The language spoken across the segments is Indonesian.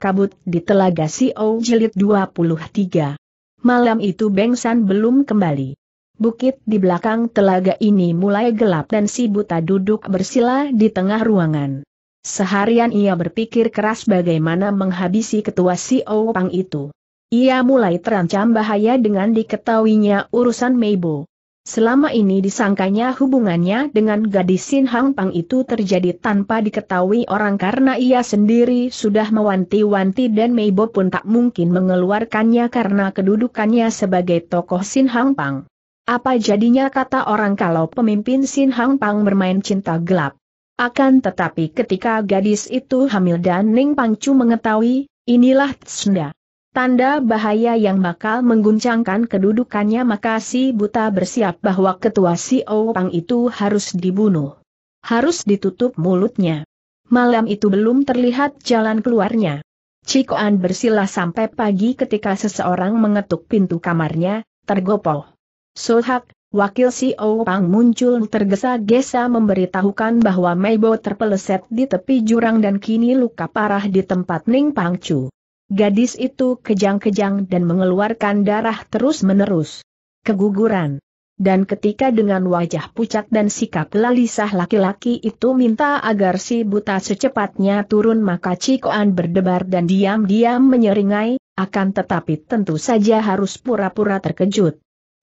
Kabut di Telaga Sio Jilid 23. Malam itu Bengsan belum kembali. Bukit di belakang telaga ini mulai gelap dan si buta duduk bersila di tengah ruangan. Seharian ia berpikir keras bagaimana menghabisi ketua Sio Pang itu. Ia mulai terancam bahaya dengan diketahuinya urusan Meibo. Selama ini disangkanya hubungannya dengan gadis Sin Hang Pang itu terjadi tanpa diketahui orang karena ia sendiri sudah mewanti-wanti dan Meibo pun tak mungkin mengeluarkannya karena kedudukannya sebagai tokoh Sin Hang Pang. Apa jadinya kata orang kalau pemimpin Sin Hang Pang bermain cinta gelap? Akan tetapi ketika gadis itu hamil dan Ning Pangcu mengetahui, inilah Tsunda. Tanda bahaya yang bakal mengguncangkan kedudukannya maka si buta bersiap bahwa ketua si Oupang itu harus dibunuh. Harus ditutup mulutnya. Malam itu belum terlihat jalan keluarnya. Cikoan bersilah sampai pagi ketika seseorang mengetuk pintu kamarnya, tergopoh. Sohak, Wakil si Pang muncul tergesa-gesa memberitahukan bahwa Meibo terpeleset di tepi jurang dan kini luka parah di tempat Ning Pangcu. Gadis itu kejang-kejang dan mengeluarkan darah terus-menerus. Keguguran. Dan ketika dengan wajah pucat dan sikap lalisah laki-laki itu minta agar si buta secepatnya turun maka Cikoan berdebar dan diam-diam menyeringai, akan tetapi tentu saja harus pura-pura terkejut.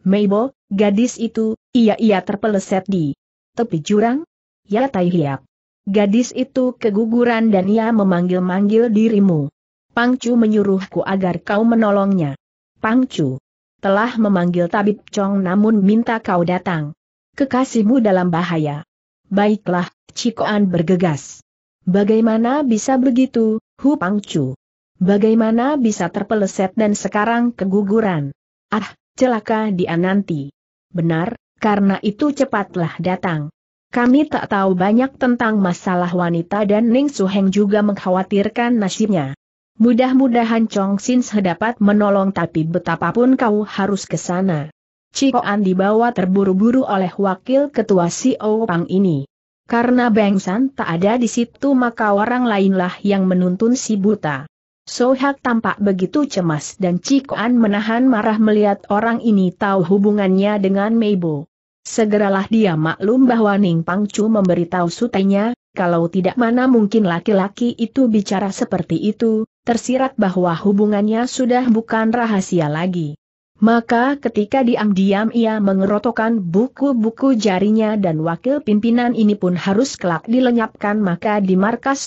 Meibo, gadis itu, ia-ia terpeleset di tepi jurang? Ya Taihiap, Gadis itu keguguran dan ia memanggil-manggil dirimu. Pangcu menyuruhku agar kau menolongnya. Pangcu telah memanggil tabib Chong namun minta kau datang. Kekasihmu dalam bahaya. Baiklah, Cikoan bergegas. Bagaimana bisa begitu, Hu Pangcu? Bagaimana bisa terpeleset dan sekarang keguguran? Ah, celaka dia nanti. Benar, karena itu cepatlah datang. Kami tak tahu banyak tentang masalah wanita dan Ning Suheng juga mengkhawatirkan nasibnya. Mudah-mudahan Chong Sin dapat menolong tapi betapapun kau harus ke sana. Cikoan dibawa terburu-buru oleh wakil ketua CEO Pang ini. Karena Beng San tak ada di situ maka orang lainlah yang menuntun si buta. Sohak tampak begitu cemas dan Cikoan menahan marah melihat orang ini tahu hubungannya dengan Meibo. Segeralah dia maklum bahwa Ning Pangcu memberitahu sutenya, kalau tidak mana mungkin laki-laki itu bicara seperti itu, tersirat bahwa hubungannya sudah bukan rahasia lagi. Maka ketika diam-diam ia mengerotokan buku-buku jarinya dan wakil pimpinan ini pun harus kelak dilenyapkan maka di Orang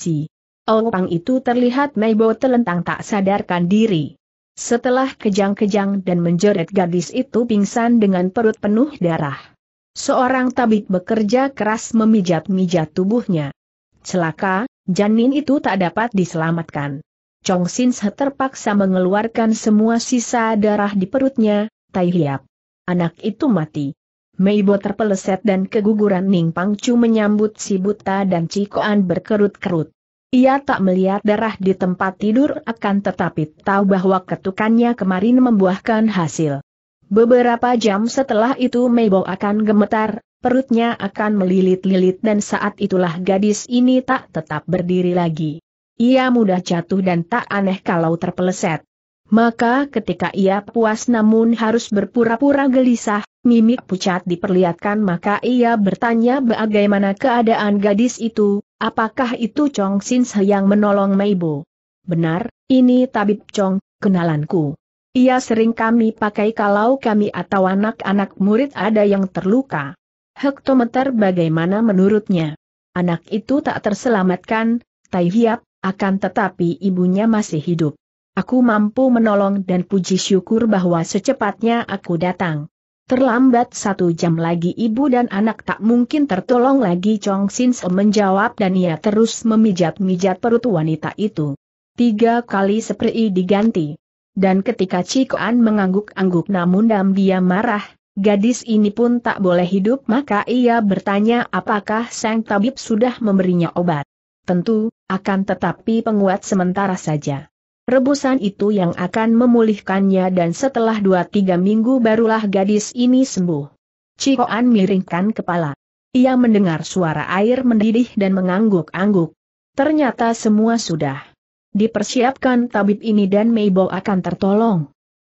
Orang itu terlihat Meibo telentang tak sadarkan diri. Setelah kejang-kejang dan menjoret gadis itu pingsan dengan perut penuh darah. Seorang tabib bekerja keras memijat-mijat tubuhnya. Celaka, janin itu tak dapat diselamatkan. Chong Sin Se terpaksa mengeluarkan semua sisa darah di perutnya, Tai Hiap. Anak itu mati. Meibo terpeleset dan keguguran Ning Pangcu menyambut si buta dan Cikoan berkerut-kerut. Ia tak melihat darah di tempat tidur akan tetapi tahu bahwa ketukannya kemarin membuahkan hasil. Beberapa jam setelah itu Meibo akan gemetar, perutnya akan melilit-lilit dan saat itulah gadis ini tak tetap berdiri lagi ia mudah jatuh dan tak aneh kalau terpeleset. Maka ketika ia puas namun harus berpura-pura gelisah, mimik pucat diperlihatkan maka ia bertanya bagaimana keadaan gadis itu, apakah itu Chong Sin yang menolong Meibo. Benar, ini tabib Chong, kenalanku. Ia sering kami pakai kalau kami atau anak-anak murid ada yang terluka. Hektometer bagaimana menurutnya? Anak itu tak terselamatkan, Tai Hiap, akan tetapi ibunya masih hidup. Aku mampu menolong dan puji syukur bahwa secepatnya aku datang. Terlambat satu jam lagi ibu dan anak tak mungkin tertolong lagi Chong Sin Se menjawab dan ia terus memijat-mijat perut wanita itu. Tiga kali seperti diganti. Dan ketika Cikoan mengangguk-angguk namun dam dia marah, gadis ini pun tak boleh hidup maka ia bertanya apakah sang tabib sudah memberinya obat tentu, akan tetapi penguat sementara saja. Rebusan itu yang akan memulihkannya dan setelah dua tiga minggu barulah gadis ini sembuh. Cikoan miringkan kepala. Ia mendengar suara air mendidih dan mengangguk-angguk. Ternyata semua sudah dipersiapkan tabib ini dan Meibo akan tertolong.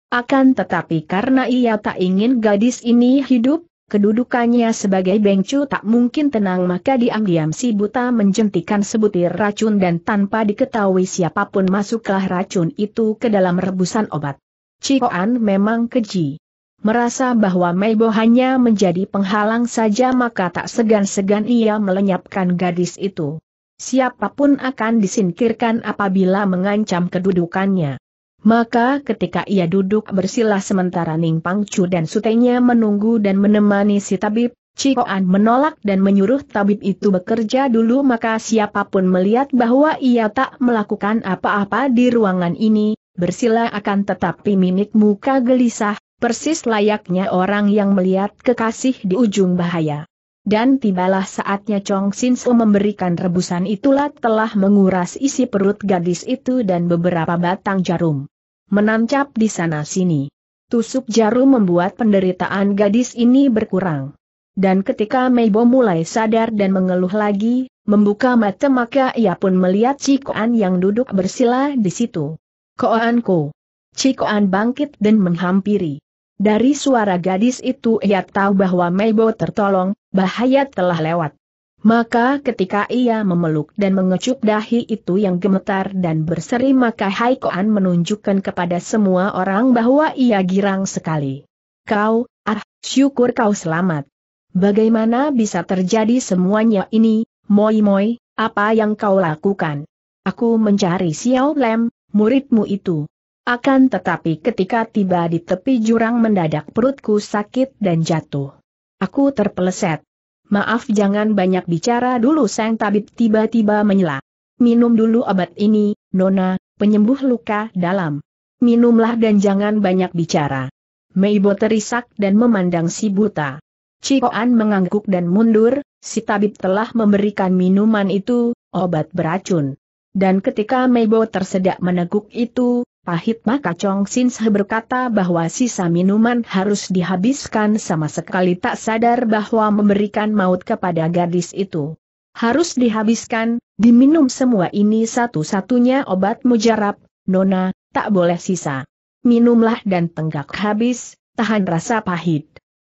Akan tetapi karena ia tak ingin gadis ini hidup, Kedudukannya sebagai bengcu tak mungkin tenang maka diam-diam si buta menjentikan sebutir racun dan tanpa diketahui siapapun masuklah racun itu ke dalam rebusan obat. Cikoan memang keji. Merasa bahwa Meibo hanya menjadi penghalang saja maka tak segan-segan ia melenyapkan gadis itu. Siapapun akan disingkirkan apabila mengancam kedudukannya. Maka ketika ia duduk bersila sementara Ning Pangcu dan sutenya menunggu dan menemani si tabib, Cikoan menolak dan menyuruh tabib itu bekerja dulu maka siapapun melihat bahwa ia tak melakukan apa-apa di ruangan ini, bersila akan tetapi mimik muka gelisah, persis layaknya orang yang melihat kekasih di ujung bahaya dan tibalah saatnya Chong Sin Su memberikan rebusan itulah telah menguras isi perut gadis itu dan beberapa batang jarum. Menancap di sana-sini. Tusuk jarum membuat penderitaan gadis ini berkurang. Dan ketika Meibo mulai sadar dan mengeluh lagi, membuka mata maka ia pun melihat Cikoan yang duduk bersila di situ. Koanku. Cikoan bangkit dan menghampiri. Dari suara gadis itu ia tahu bahwa Meibo tertolong, bahaya telah lewat. Maka ketika ia memeluk dan mengecup dahi itu yang gemetar dan berseri maka Haikoan menunjukkan kepada semua orang bahwa ia girang sekali. Kau, ah, syukur kau selamat. Bagaimana bisa terjadi semuanya ini, Moi Moi, apa yang kau lakukan? Aku mencari Xiao Lem, muridmu itu. Akan tetapi ketika tiba di tepi jurang mendadak perutku sakit dan jatuh. Aku terpeleset. Maaf jangan banyak bicara dulu sang tabib tiba-tiba menyela. Minum dulu obat ini, Nona, penyembuh luka dalam. Minumlah dan jangan banyak bicara. Meibo terisak dan memandang si buta. Cikoan mengangguk dan mundur, si tabib telah memberikan minuman itu, obat beracun. Dan ketika Meibo tersedak meneguk itu, pahit maka Chong Sin berkata bahwa sisa minuman harus dihabiskan sama sekali tak sadar bahwa memberikan maut kepada gadis itu. Harus dihabiskan, diminum semua ini satu-satunya obat mujarab, Nona, tak boleh sisa. Minumlah dan tenggak habis, tahan rasa pahit.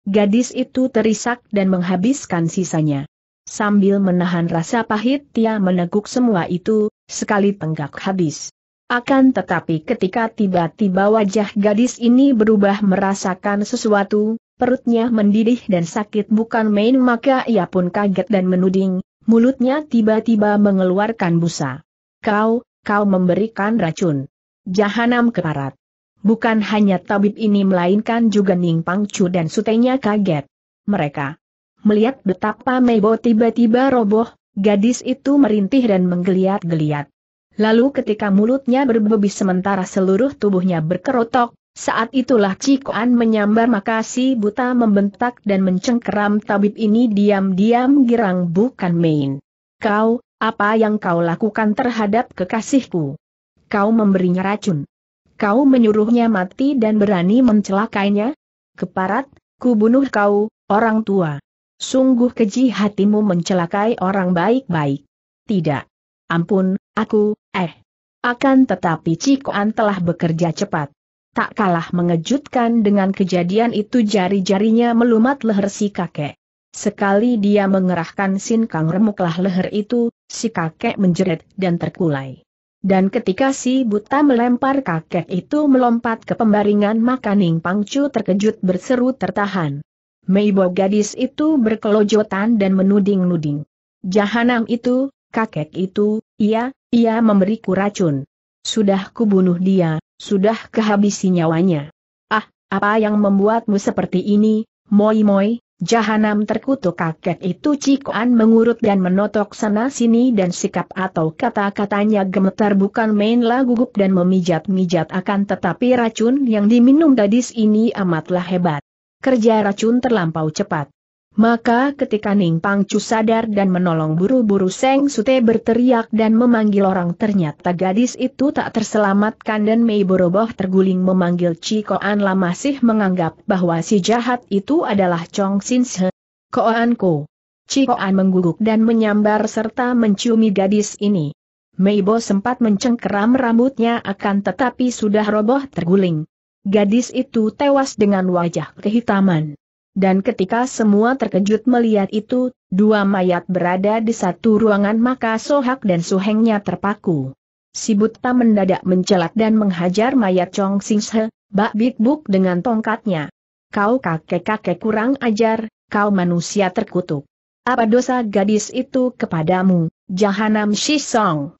Gadis itu terisak dan menghabiskan sisanya. Sambil menahan rasa pahit dia meneguk semua itu, sekali tenggak habis. Akan tetapi ketika tiba-tiba wajah gadis ini berubah merasakan sesuatu, perutnya mendidih dan sakit bukan main maka ia pun kaget dan menuding, mulutnya tiba-tiba mengeluarkan busa. Kau, kau memberikan racun. Jahanam keparat. Bukan hanya tabib ini melainkan juga Ning Pangcu dan sutenya kaget. Mereka melihat betapa Meibo tiba-tiba roboh, gadis itu merintih dan menggeliat-geliat. Lalu ketika mulutnya berbebis sementara seluruh tubuhnya berkerotok, saat itulah Cikoan menyambar maka buta membentak dan mencengkeram tabib ini diam-diam girang bukan main. Kau, apa yang kau lakukan terhadap kekasihku? Kau memberinya racun. Kau menyuruhnya mati dan berani mencelakainya? Keparat, ku bunuh kau, orang tua. Sungguh keji hatimu mencelakai orang baik-baik. Tidak. Ampun, aku, Eh, akan tetapi Cikoan telah bekerja cepat. Tak kalah mengejutkan dengan kejadian itu jari-jarinya melumat leher si kakek. Sekali dia mengerahkan sinkang remuklah leher itu, si kakek menjerit dan terkulai. Dan ketika si buta melempar kakek itu melompat ke pembaringan maka Ning Pangcu terkejut berseru tertahan. Meibo gadis itu berkelojotan dan menuding-nuding. Jahanam itu, kakek itu, ia, ia memberiku racun. Sudah kubunuh dia, sudah kehabisi nyawanya. Ah, apa yang membuatmu seperti ini, moi moi, jahanam terkutuk kakek itu Cikoan mengurut dan menotok sana-sini dan sikap atau kata-katanya gemetar bukan main gugup dan memijat-mijat akan tetapi racun yang diminum gadis ini amatlah hebat. Kerja racun terlampau cepat. Maka ketika Ning Pangcu sadar dan menolong buru-buru Seng Sute berteriak dan memanggil orang ternyata gadis itu tak terselamatkan dan Mei Boroboh terguling memanggil Cikoan Anla masih menganggap bahwa si jahat itu adalah Chong Sin Se. Koan Ko. Cikoan mengguguk dan menyambar serta menciumi gadis ini. Meibo sempat mencengkeram rambutnya akan tetapi sudah roboh terguling. Gadis itu tewas dengan wajah kehitaman dan ketika semua terkejut melihat itu, dua mayat berada di satu ruangan maka Sohak dan Suhengnya terpaku. Si buta mendadak mencelat dan menghajar mayat Chong Sing Se, bak Big buk dengan tongkatnya. Kau kakek-kakek kurang ajar, kau manusia terkutuk. Apa dosa gadis itu kepadamu, Jahanam Shisong?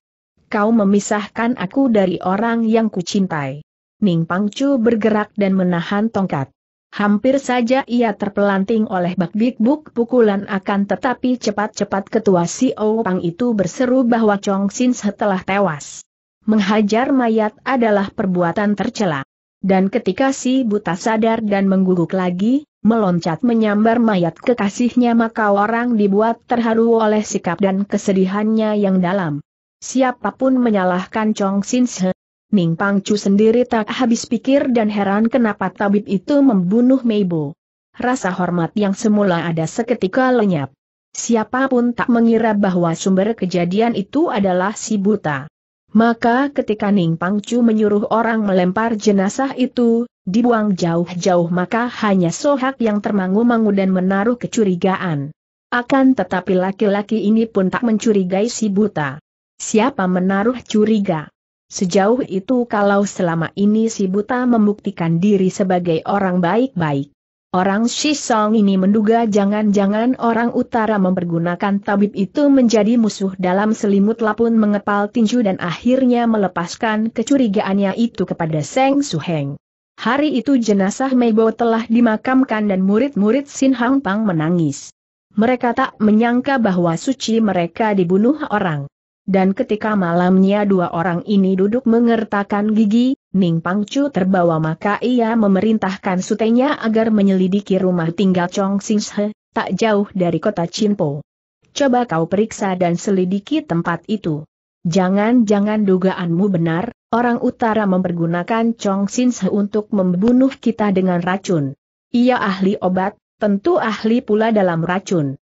Kau memisahkan aku dari orang yang kucintai. Ning Pangcu bergerak dan menahan tongkat. Hampir saja ia terpelanting oleh bak bikbuk pukulan akan tetapi cepat-cepat ketua si Pang itu berseru bahwa Chong Sin setelah tewas. Menghajar mayat adalah perbuatan tercela. Dan ketika si buta sadar dan mengguguk lagi, meloncat menyambar mayat kekasihnya maka orang dibuat terharu oleh sikap dan kesedihannya yang dalam. Siapapun menyalahkan Chong Sin Se, Ning Pangcu sendiri tak habis pikir dan heran kenapa tabib itu membunuh Meibo. Rasa hormat yang semula ada seketika lenyap. Siapapun tak mengira bahwa sumber kejadian itu adalah si buta. Maka ketika Ning Pangcu menyuruh orang melempar jenazah itu, dibuang jauh-jauh maka hanya sohak yang termangu-mangu dan menaruh kecurigaan. Akan tetapi laki-laki ini pun tak mencurigai si buta. Siapa menaruh curiga? Sejauh itu kalau selama ini si buta membuktikan diri sebagai orang baik-baik. Orang Shisong ini menduga jangan-jangan orang utara mempergunakan tabib itu menjadi musuh dalam selimut lapun mengepal tinju dan akhirnya melepaskan kecurigaannya itu kepada Seng Suheng. Hari itu jenazah Meibo telah dimakamkan dan murid-murid Sin Hang Pang menangis. Mereka tak menyangka bahwa suci mereka dibunuh orang dan ketika malamnya dua orang ini duduk mengertakkan gigi, Ning Pangcu terbawa maka ia memerintahkan sutenya agar menyelidiki rumah tinggal Chong Singshe, tak jauh dari kota Chinpo. Coba kau periksa dan selidiki tempat itu. Jangan-jangan dugaanmu benar, orang utara mempergunakan Chong Singshe untuk membunuh kita dengan racun. Ia ahli obat, tentu ahli pula dalam racun.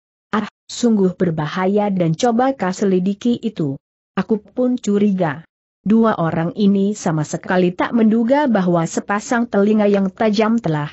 Sungguh berbahaya dan coba kau selidiki itu. Aku pun curiga. Dua orang ini sama sekali tak menduga bahwa sepasang telinga yang tajam telah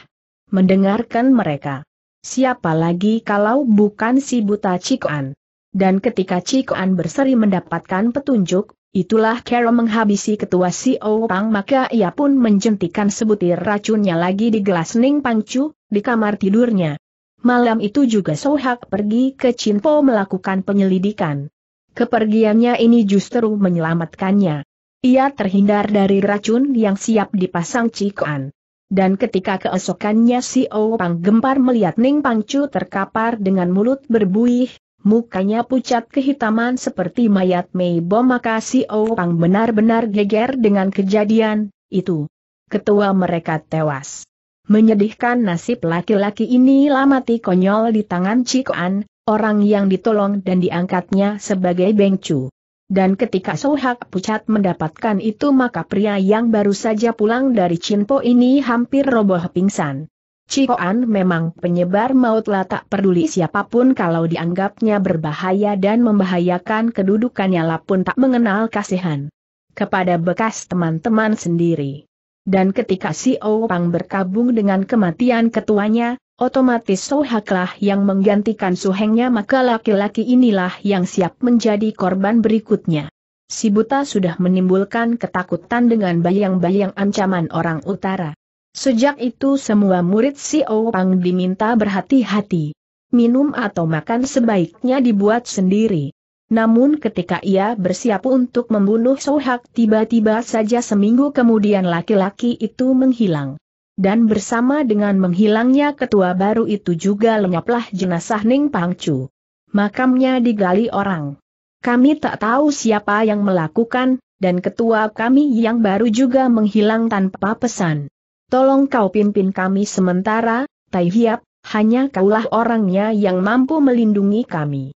mendengarkan mereka. Siapa lagi kalau bukan si buta Cikoan? Dan ketika Cikoan berseri mendapatkan petunjuk, itulah Carol menghabisi ketua si Pang maka ia pun menjentikan sebutir racunnya lagi di gelas Ning Pangcu, di kamar tidurnya. Malam itu juga Sohak pergi ke Chinpo melakukan penyelidikan. Kepergiannya ini justru menyelamatkannya. Ia terhindar dari racun yang siap dipasang Cikoan. Dan ketika keesokannya si Opang gempar melihat Ning Pangcu terkapar dengan mulut berbuih, mukanya pucat kehitaman seperti mayat Mei Bom maka si Opang benar-benar geger dengan kejadian itu. Ketua mereka tewas. Menyedihkan nasib laki-laki ini lamati konyol di tangan Cikoan, orang yang ditolong dan diangkatnya sebagai bengcu. Dan ketika Sohak Pucat mendapatkan itu maka pria yang baru saja pulang dari Cinpo ini hampir roboh pingsan. Cikoan memang penyebar maut lah tak peduli siapapun kalau dianggapnya berbahaya dan membahayakan kedudukannya lah pun tak mengenal kasihan. Kepada bekas teman-teman sendiri. Dan ketika si Opang berkabung dengan kematian ketuanya, otomatis Sohaklah yang menggantikan suhengnya maka laki-laki inilah yang siap menjadi korban berikutnya. Si buta sudah menimbulkan ketakutan dengan bayang-bayang ancaman orang utara. Sejak itu semua murid si Opang diminta berhati-hati. Minum atau makan sebaiknya dibuat sendiri. Namun ketika ia bersiap untuk membunuh Sohak tiba-tiba saja seminggu kemudian laki-laki itu menghilang. Dan bersama dengan menghilangnya ketua baru itu juga lenyaplah jenazah Ning Pangcu. Makamnya digali orang. Kami tak tahu siapa yang melakukan, dan ketua kami yang baru juga menghilang tanpa pesan. Tolong kau pimpin kami sementara, Tai Hiap, hanya kaulah orangnya yang mampu melindungi kami.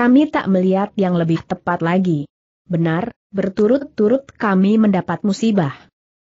Kami tak melihat yang lebih tepat lagi. Benar, berturut-turut kami mendapat musibah.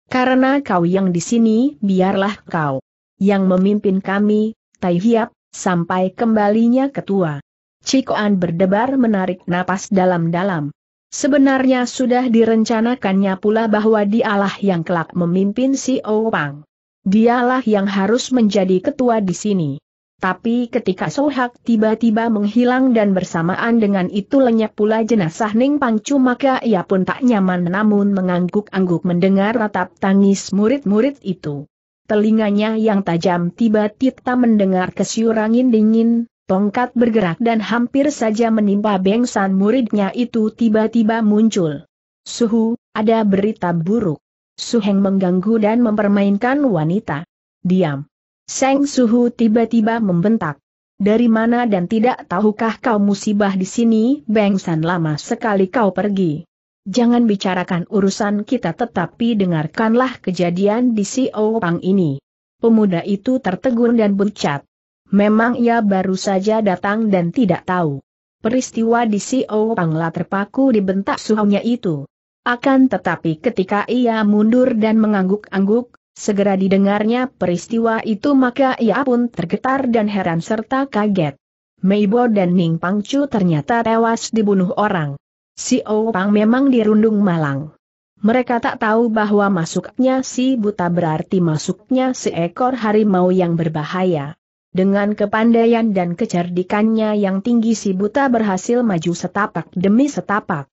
Karena kau yang di sini, biarlah kau yang memimpin kami, Tai Hiap, sampai kembalinya ketua. Cikoan berdebar menarik napas dalam-dalam. Sebenarnya sudah direncanakannya pula bahwa dialah yang kelak memimpin si Opang. Dialah yang harus menjadi ketua di sini. Tapi ketika Sohak tiba-tiba menghilang dan bersamaan dengan itu lenyap pula jenazah Ning Pangcu maka ia pun tak nyaman namun mengangguk-angguk mendengar ratap tangis murid-murid itu. Telinganya yang tajam tiba-tiba mendengar kesiur dingin, tongkat bergerak dan hampir saja menimpa bengsan muridnya itu tiba-tiba muncul. Suhu, ada berita buruk. Suheng mengganggu dan mempermainkan wanita. Diam. Seng Suhu tiba-tiba membentak. Dari mana dan tidak tahukah kau musibah di sini, Beng San lama sekali kau pergi. Jangan bicarakan urusan kita tetapi dengarkanlah kejadian di si Pang ini. Pemuda itu tertegun dan bercat. Memang ia baru saja datang dan tidak tahu. Peristiwa di Xiao Pangla terpaku di bentak suhunya itu. Akan tetapi ketika ia mundur dan mengangguk-angguk, Segera didengarnya peristiwa itu maka ia pun tergetar dan heran serta kaget. Meibo dan Ning Pang Pangcu ternyata tewas dibunuh orang. Si Pang memang dirundung malang. Mereka tak tahu bahwa masuknya si buta berarti masuknya seekor harimau yang berbahaya. Dengan kepandaian dan kecerdikannya yang tinggi si buta berhasil maju setapak demi setapak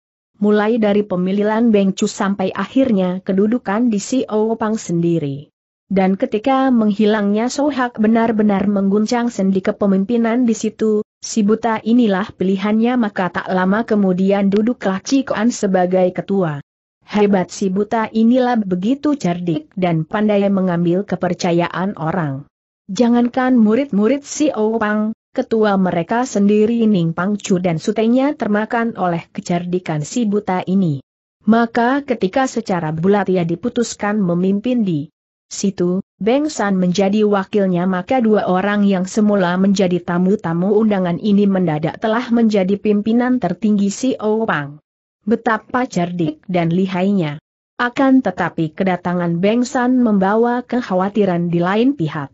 mulai dari pemilihan Bengcu sampai akhirnya kedudukan di CEO Pang sendiri. Dan ketika menghilangnya Sohak benar-benar mengguncang sendi kepemimpinan di situ, si buta inilah pilihannya maka tak lama kemudian duduklah Cikoan sebagai ketua. Hebat si buta inilah begitu cerdik dan pandai mengambil kepercayaan orang. Jangankan murid-murid si Pang ketua mereka sendiri Ning Pangcu dan sutenya termakan oleh kecerdikan si buta ini. Maka ketika secara bulat ia diputuskan memimpin di situ, Beng San menjadi wakilnya maka dua orang yang semula menjadi tamu-tamu undangan ini mendadak telah menjadi pimpinan tertinggi si Pang. Betapa cerdik dan lihainya. Akan tetapi kedatangan Beng San membawa kekhawatiran di lain pihak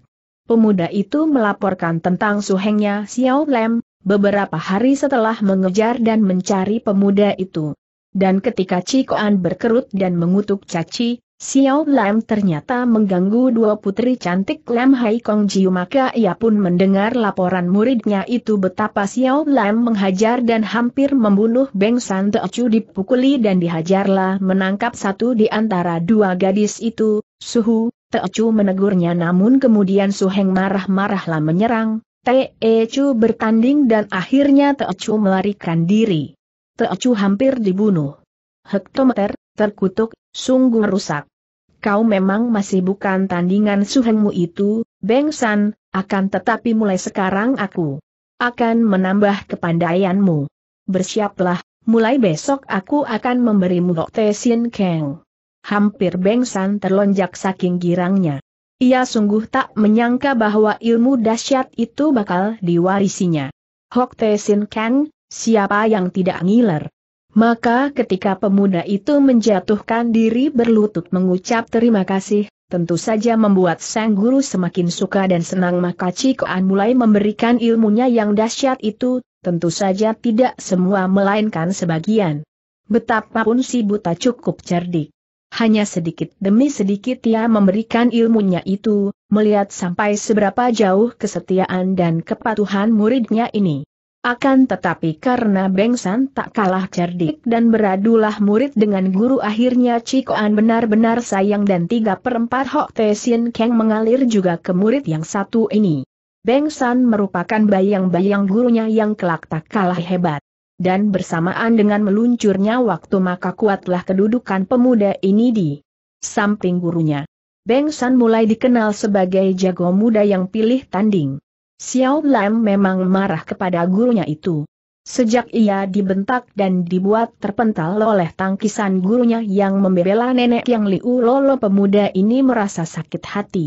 pemuda itu melaporkan tentang suhengnya Xiao Lem, beberapa hari setelah mengejar dan mencari pemuda itu. Dan ketika Cikoan berkerut dan mengutuk Caci, Xiao Lam ternyata mengganggu dua putri cantik Lam Hai Kong Jiu maka ia pun mendengar laporan muridnya itu betapa Xiao Lam menghajar dan hampir membunuh Beng San Teocu dipukuli dan dihajarlah menangkap satu di antara dua gadis itu, Suhu, Teocu menegurnya namun kemudian Suheng marah-marahlah menyerang, Teecu bertanding dan akhirnya Teocu melarikan diri. Teocu hampir dibunuh. Hektometer, terkutuk, sungguh rusak. Kau memang masih bukan tandingan Suhengmu itu, Beng San, akan tetapi mulai sekarang aku akan menambah kepandaianmu. Bersiaplah, mulai besok aku akan memberimu Te Sin Keng hampir bengsan terlonjak saking girangnya. Ia sungguh tak menyangka bahwa ilmu dahsyat itu bakal diwarisinya. Hok Te Sin Kang, siapa yang tidak ngiler? Maka ketika pemuda itu menjatuhkan diri berlutut mengucap terima kasih, tentu saja membuat sang guru semakin suka dan senang maka Cikoan mulai memberikan ilmunya yang dahsyat itu, tentu saja tidak semua melainkan sebagian. Betapapun si buta cukup cerdik. Hanya sedikit demi sedikit ia memberikan ilmunya itu, melihat sampai seberapa jauh kesetiaan dan kepatuhan muridnya ini. Akan tetapi karena Bengsan tak kalah cerdik dan beradulah murid dengan guru akhirnya Cikoan benar-benar sayang dan tiga perempat Hok Te Kang mengalir juga ke murid yang satu ini. Bengsan merupakan bayang-bayang gurunya yang kelak tak kalah hebat dan bersamaan dengan meluncurnya waktu maka kuatlah kedudukan pemuda ini di samping gurunya. Beng San mulai dikenal sebagai jago muda yang pilih tanding. Xiao Lam memang marah kepada gurunya itu. Sejak ia dibentak dan dibuat terpental oleh tangkisan gurunya yang membela nenek yang Liu Lolo pemuda ini merasa sakit hati.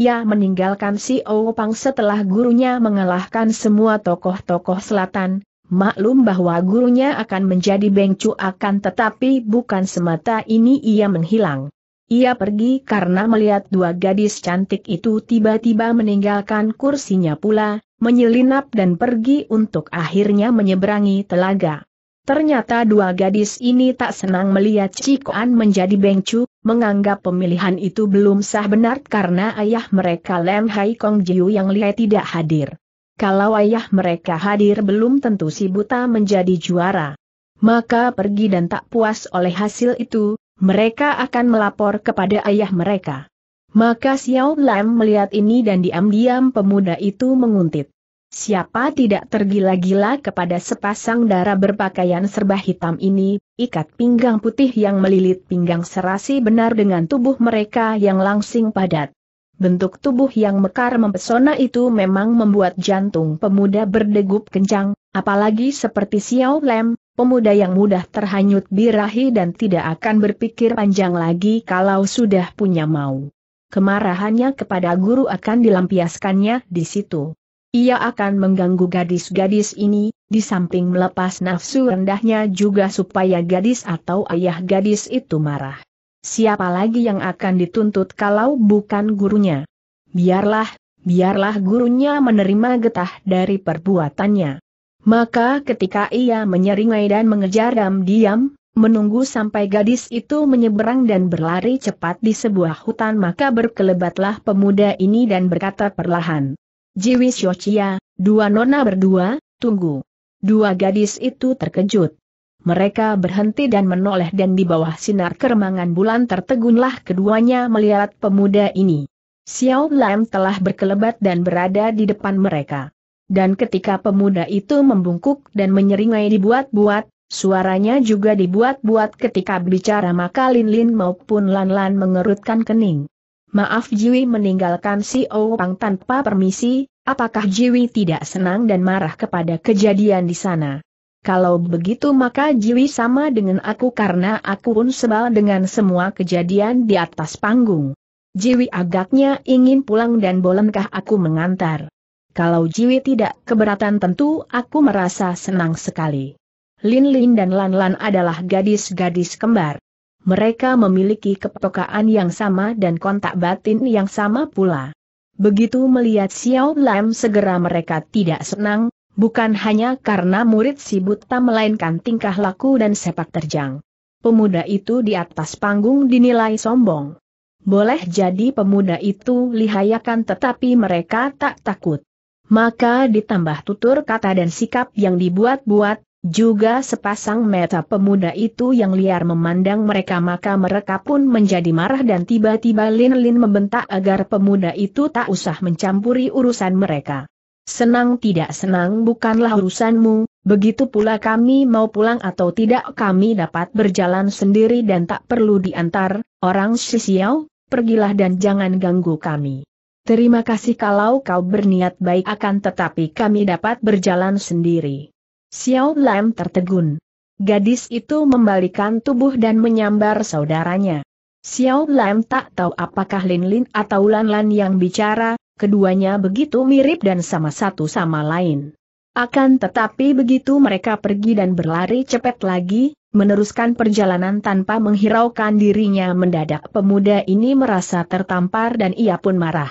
Ia meninggalkan si Pang setelah gurunya mengalahkan semua tokoh-tokoh selatan, Maklum bahwa gurunya akan menjadi bengcu akan tetapi bukan semata ini ia menghilang. Ia pergi karena melihat dua gadis cantik itu tiba-tiba meninggalkan kursinya pula, menyelinap dan pergi untuk akhirnya menyeberangi telaga. Ternyata dua gadis ini tak senang melihat Cikoan menjadi bengcu, menganggap pemilihan itu belum sah benar karena ayah mereka Lem Hai Kong Jiu yang lihat tidak hadir. Kalau ayah mereka hadir belum tentu si buta menjadi juara. Maka pergi dan tak puas oleh hasil itu, mereka akan melapor kepada ayah mereka. Maka Xiao Lam melihat ini dan diam-diam pemuda itu menguntit. Siapa tidak tergila-gila kepada sepasang darah berpakaian serba hitam ini, ikat pinggang putih yang melilit pinggang serasi benar dengan tubuh mereka yang langsing padat. Bentuk tubuh yang mekar mempesona itu memang membuat jantung pemuda berdegup kencang, apalagi seperti Xiao Lem, pemuda yang mudah terhanyut birahi dan tidak akan berpikir panjang lagi kalau sudah punya mau. Kemarahannya kepada guru akan dilampiaskannya di situ. Ia akan mengganggu gadis-gadis ini, di samping melepas nafsu rendahnya juga supaya gadis atau ayah gadis itu marah. Siapa lagi yang akan dituntut kalau bukan gurunya? Biarlah, biarlah gurunya menerima getah dari perbuatannya. Maka ketika ia menyeringai dan mengejar diam-diam, menunggu sampai gadis itu menyeberang dan berlari cepat di sebuah hutan maka berkelebatlah pemuda ini dan berkata perlahan. Jiwi Yochia, dua nona berdua, tunggu. Dua gadis itu terkejut. Mereka berhenti dan menoleh dan di bawah sinar keremangan bulan tertegunlah keduanya melihat pemuda ini. Xiao Lam telah berkelebat dan berada di depan mereka. Dan ketika pemuda itu membungkuk dan menyeringai dibuat-buat, suaranya juga dibuat-buat ketika bicara maka Lin Lin maupun Lan Lan mengerutkan kening. Maaf Jiwi meninggalkan si Pang tanpa permisi, apakah Jiwi tidak senang dan marah kepada kejadian di sana? Kalau begitu maka Jiwi sama dengan aku karena aku pun sebal dengan semua kejadian di atas panggung. Jiwi agaknya ingin pulang dan bolehkah aku mengantar. Kalau Jiwi tidak keberatan tentu aku merasa senang sekali. Lin Lin dan Lan Lan adalah gadis-gadis kembar. Mereka memiliki kepekaan yang sama dan kontak batin yang sama pula. Begitu melihat Xiao Lam segera mereka tidak senang, Bukan hanya karena murid si buta melainkan tingkah laku dan sepak terjang. Pemuda itu di atas panggung dinilai sombong. Boleh jadi pemuda itu lihayakan tetapi mereka tak takut. Maka ditambah tutur kata dan sikap yang dibuat-buat, juga sepasang mata pemuda itu yang liar memandang mereka maka mereka pun menjadi marah dan tiba-tiba Lin Lin membentak agar pemuda itu tak usah mencampuri urusan mereka. Senang tidak senang bukanlah urusanmu, begitu pula kami mau pulang atau tidak kami dapat berjalan sendiri dan tak perlu diantar, orang sisiau, pergilah dan jangan ganggu kami. Terima kasih kalau kau berniat baik akan tetapi kami dapat berjalan sendiri. Xiao Lam tertegun. Gadis itu membalikan tubuh dan menyambar saudaranya. Xiao Lam tak tahu apakah Lin Lin atau Lan Lan yang bicara, keduanya begitu mirip dan sama satu sama lain. Akan tetapi begitu mereka pergi dan berlari cepat lagi, meneruskan perjalanan tanpa menghiraukan dirinya mendadak pemuda ini merasa tertampar dan ia pun marah.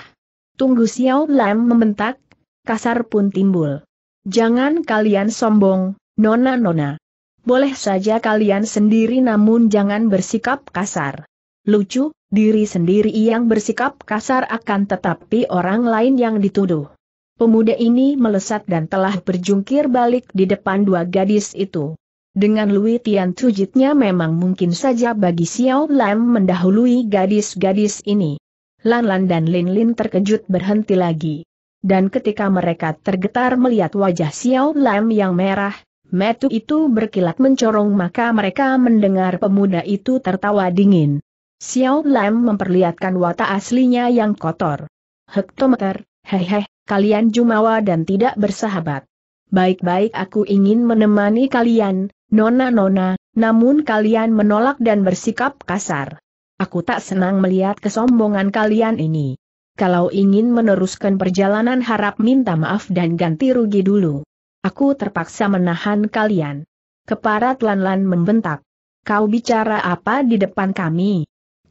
Tunggu Xiao Lam membentak, kasar pun timbul. Jangan kalian sombong, nona-nona. Boleh saja kalian sendiri namun jangan bersikap kasar. Lucu, Diri sendiri yang bersikap kasar akan tetapi orang lain yang dituduh. Pemuda ini melesat dan telah berjungkir balik di depan dua gadis itu. Dengan Louis Tian Tujitnya memang mungkin saja bagi Xiao Lam mendahului gadis-gadis ini. Lan Lan dan Lin Lin terkejut berhenti lagi. Dan ketika mereka tergetar melihat wajah Xiao Lam yang merah, metu itu berkilat mencorong maka mereka mendengar pemuda itu tertawa dingin. Xiao Lam memperlihatkan watak aslinya yang kotor. Hektometer, hehe, kalian jumawa dan tidak bersahabat. Baik-baik aku ingin menemani kalian, nona-nona, namun kalian menolak dan bersikap kasar. Aku tak senang melihat kesombongan kalian ini. Kalau ingin meneruskan perjalanan harap minta maaf dan ganti rugi dulu. Aku terpaksa menahan kalian. Keparat Lan-Lan membentak. Kau bicara apa di depan kami?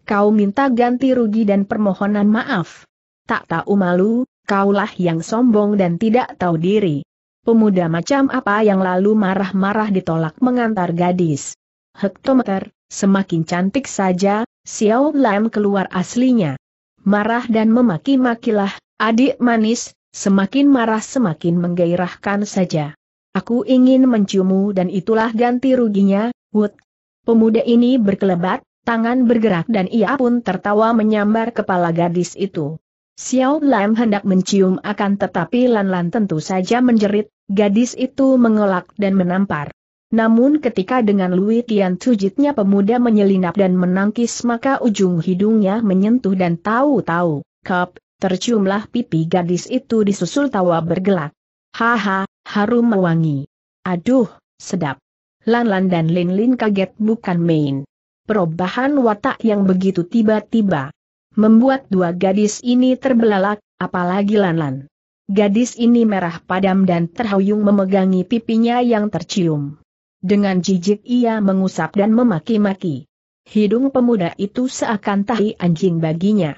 kau minta ganti rugi dan permohonan maaf. Tak tahu malu, kaulah yang sombong dan tidak tahu diri. Pemuda macam apa yang lalu marah-marah ditolak mengantar gadis. Hektometer, semakin cantik saja, Xiao Lam keluar aslinya. Marah dan memaki-makilah, adik manis, semakin marah semakin menggairahkan saja. Aku ingin menciummu dan itulah ganti ruginya, Wood. Pemuda ini berkelebat, tangan bergerak dan ia pun tertawa menyambar kepala gadis itu. Xiao Lam hendak mencium akan tetapi Lan Lan tentu saja menjerit, gadis itu mengelak dan menampar. Namun ketika dengan Lui Tian sujitnya pemuda menyelinap dan menangkis maka ujung hidungnya menyentuh dan tahu-tahu, kap, terciumlah pipi gadis itu disusul tawa bergelak. Haha, harum mewangi. Aduh, sedap. Lan Lan dan Lin Lin kaget bukan main. Perubahan watak yang begitu tiba-tiba membuat dua gadis ini terbelalak, apalagi Lanlan. Gadis ini merah padam dan terhuyung memegangi pipinya yang tercium. Dengan jijik ia mengusap dan memaki-maki. Hidung pemuda itu seakan tahi anjing baginya.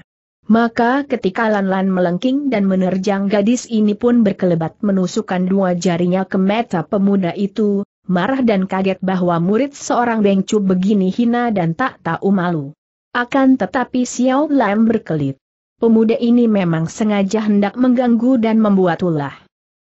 Maka ketika Lanlan melengking dan menerjang gadis ini pun berkelebat menusukkan dua jarinya ke mata pemuda itu, marah dan kaget bahwa murid seorang Bengcu begini hina dan tak tahu malu. Akan tetapi Xiao Lam berkelit. Pemuda ini memang sengaja hendak mengganggu dan membuat ulah.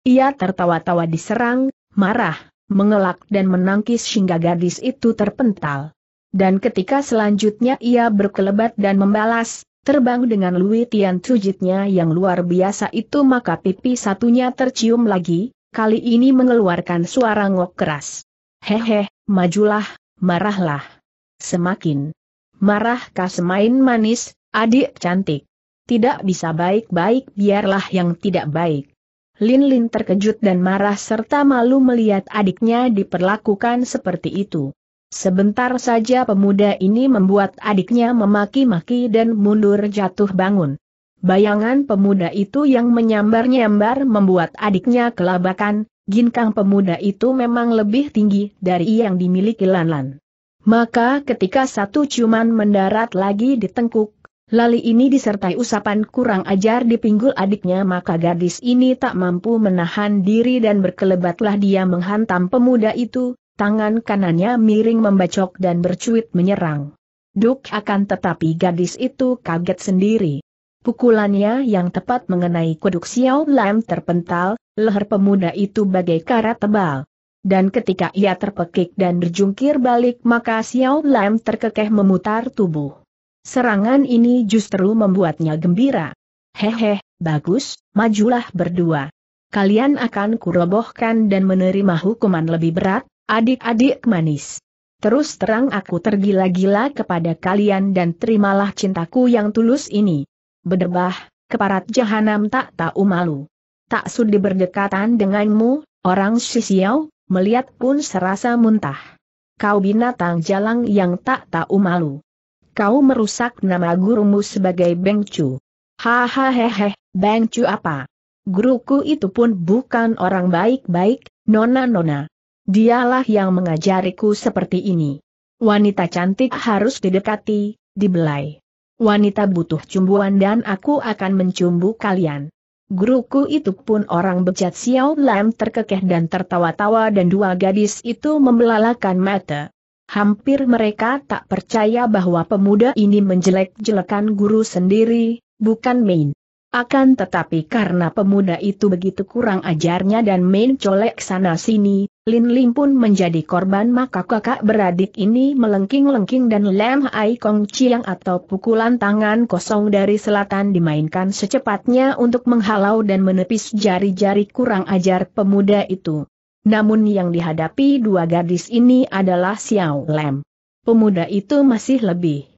Ia tertawa-tawa diserang, marah, mengelak dan menangkis hingga gadis itu terpental. Dan ketika selanjutnya ia berkelebat dan membalas, terbang dengan Lui Tian Tujitnya yang luar biasa itu maka pipi satunya tercium lagi, kali ini mengeluarkan suara ngok keras. Hehe, majulah, marahlah. Semakin marah kas main manis, adik cantik. Tidak bisa baik-baik biarlah yang tidak baik. Lin Lin terkejut dan marah serta malu melihat adiknya diperlakukan seperti itu. Sebentar saja pemuda ini membuat adiknya memaki-maki dan mundur jatuh bangun. Bayangan pemuda itu yang menyambar-nyambar membuat adiknya kelabakan, ginkang pemuda itu memang lebih tinggi dari yang dimiliki Lanlan. Maka ketika satu ciuman mendarat lagi di tengkuk, lali ini disertai usapan kurang ajar di pinggul adiknya maka gadis ini tak mampu menahan diri dan berkelebatlah dia menghantam pemuda itu, tangan kanannya miring membacok dan bercuit menyerang. Duk akan tetapi gadis itu kaget sendiri. Pukulannya yang tepat mengenai kuduk Xiao Lam terpental, leher pemuda itu bagai karat tebal. Dan ketika ia terpekik dan berjungkir balik maka Xiao Lam terkekeh memutar tubuh. Serangan ini justru membuatnya gembira. Hehe, bagus, majulah berdua. Kalian akan kurobohkan dan menerima hukuman lebih berat, adik-adik manis. Terus terang aku tergila-gila kepada kalian dan terimalah cintaku yang tulus ini. Berdebah, keparat jahanam tak tahu malu. Tak sudi berdekatan denganmu, orang sisiau, melihat pun serasa muntah. Kau binatang jalang yang tak tahu malu. Kau merusak nama gurumu sebagai Bengcu. Hahaha, Bengcu apa? Guruku itu pun bukan orang baik-baik, nona-nona. Dialah yang mengajariku seperti ini. Wanita cantik harus didekati, dibelai. Wanita butuh cumbuan dan aku akan mencumbu kalian. Guruku itu pun orang bejat Xiao Lam terkekeh dan tertawa-tawa dan dua gadis itu membelalakan mata. Hampir mereka tak percaya bahwa pemuda ini menjelek-jelekan guru sendiri, bukan main. Akan tetapi karena pemuda itu begitu kurang ajarnya dan main colek sana-sini, Lin Lim pun menjadi korban maka kakak beradik ini melengking-lengking dan lem hai kong chiang atau pukulan tangan kosong dari selatan dimainkan secepatnya untuk menghalau dan menepis jari-jari kurang ajar pemuda itu. Namun yang dihadapi dua gadis ini adalah Xiao Lem. Pemuda itu masih lebih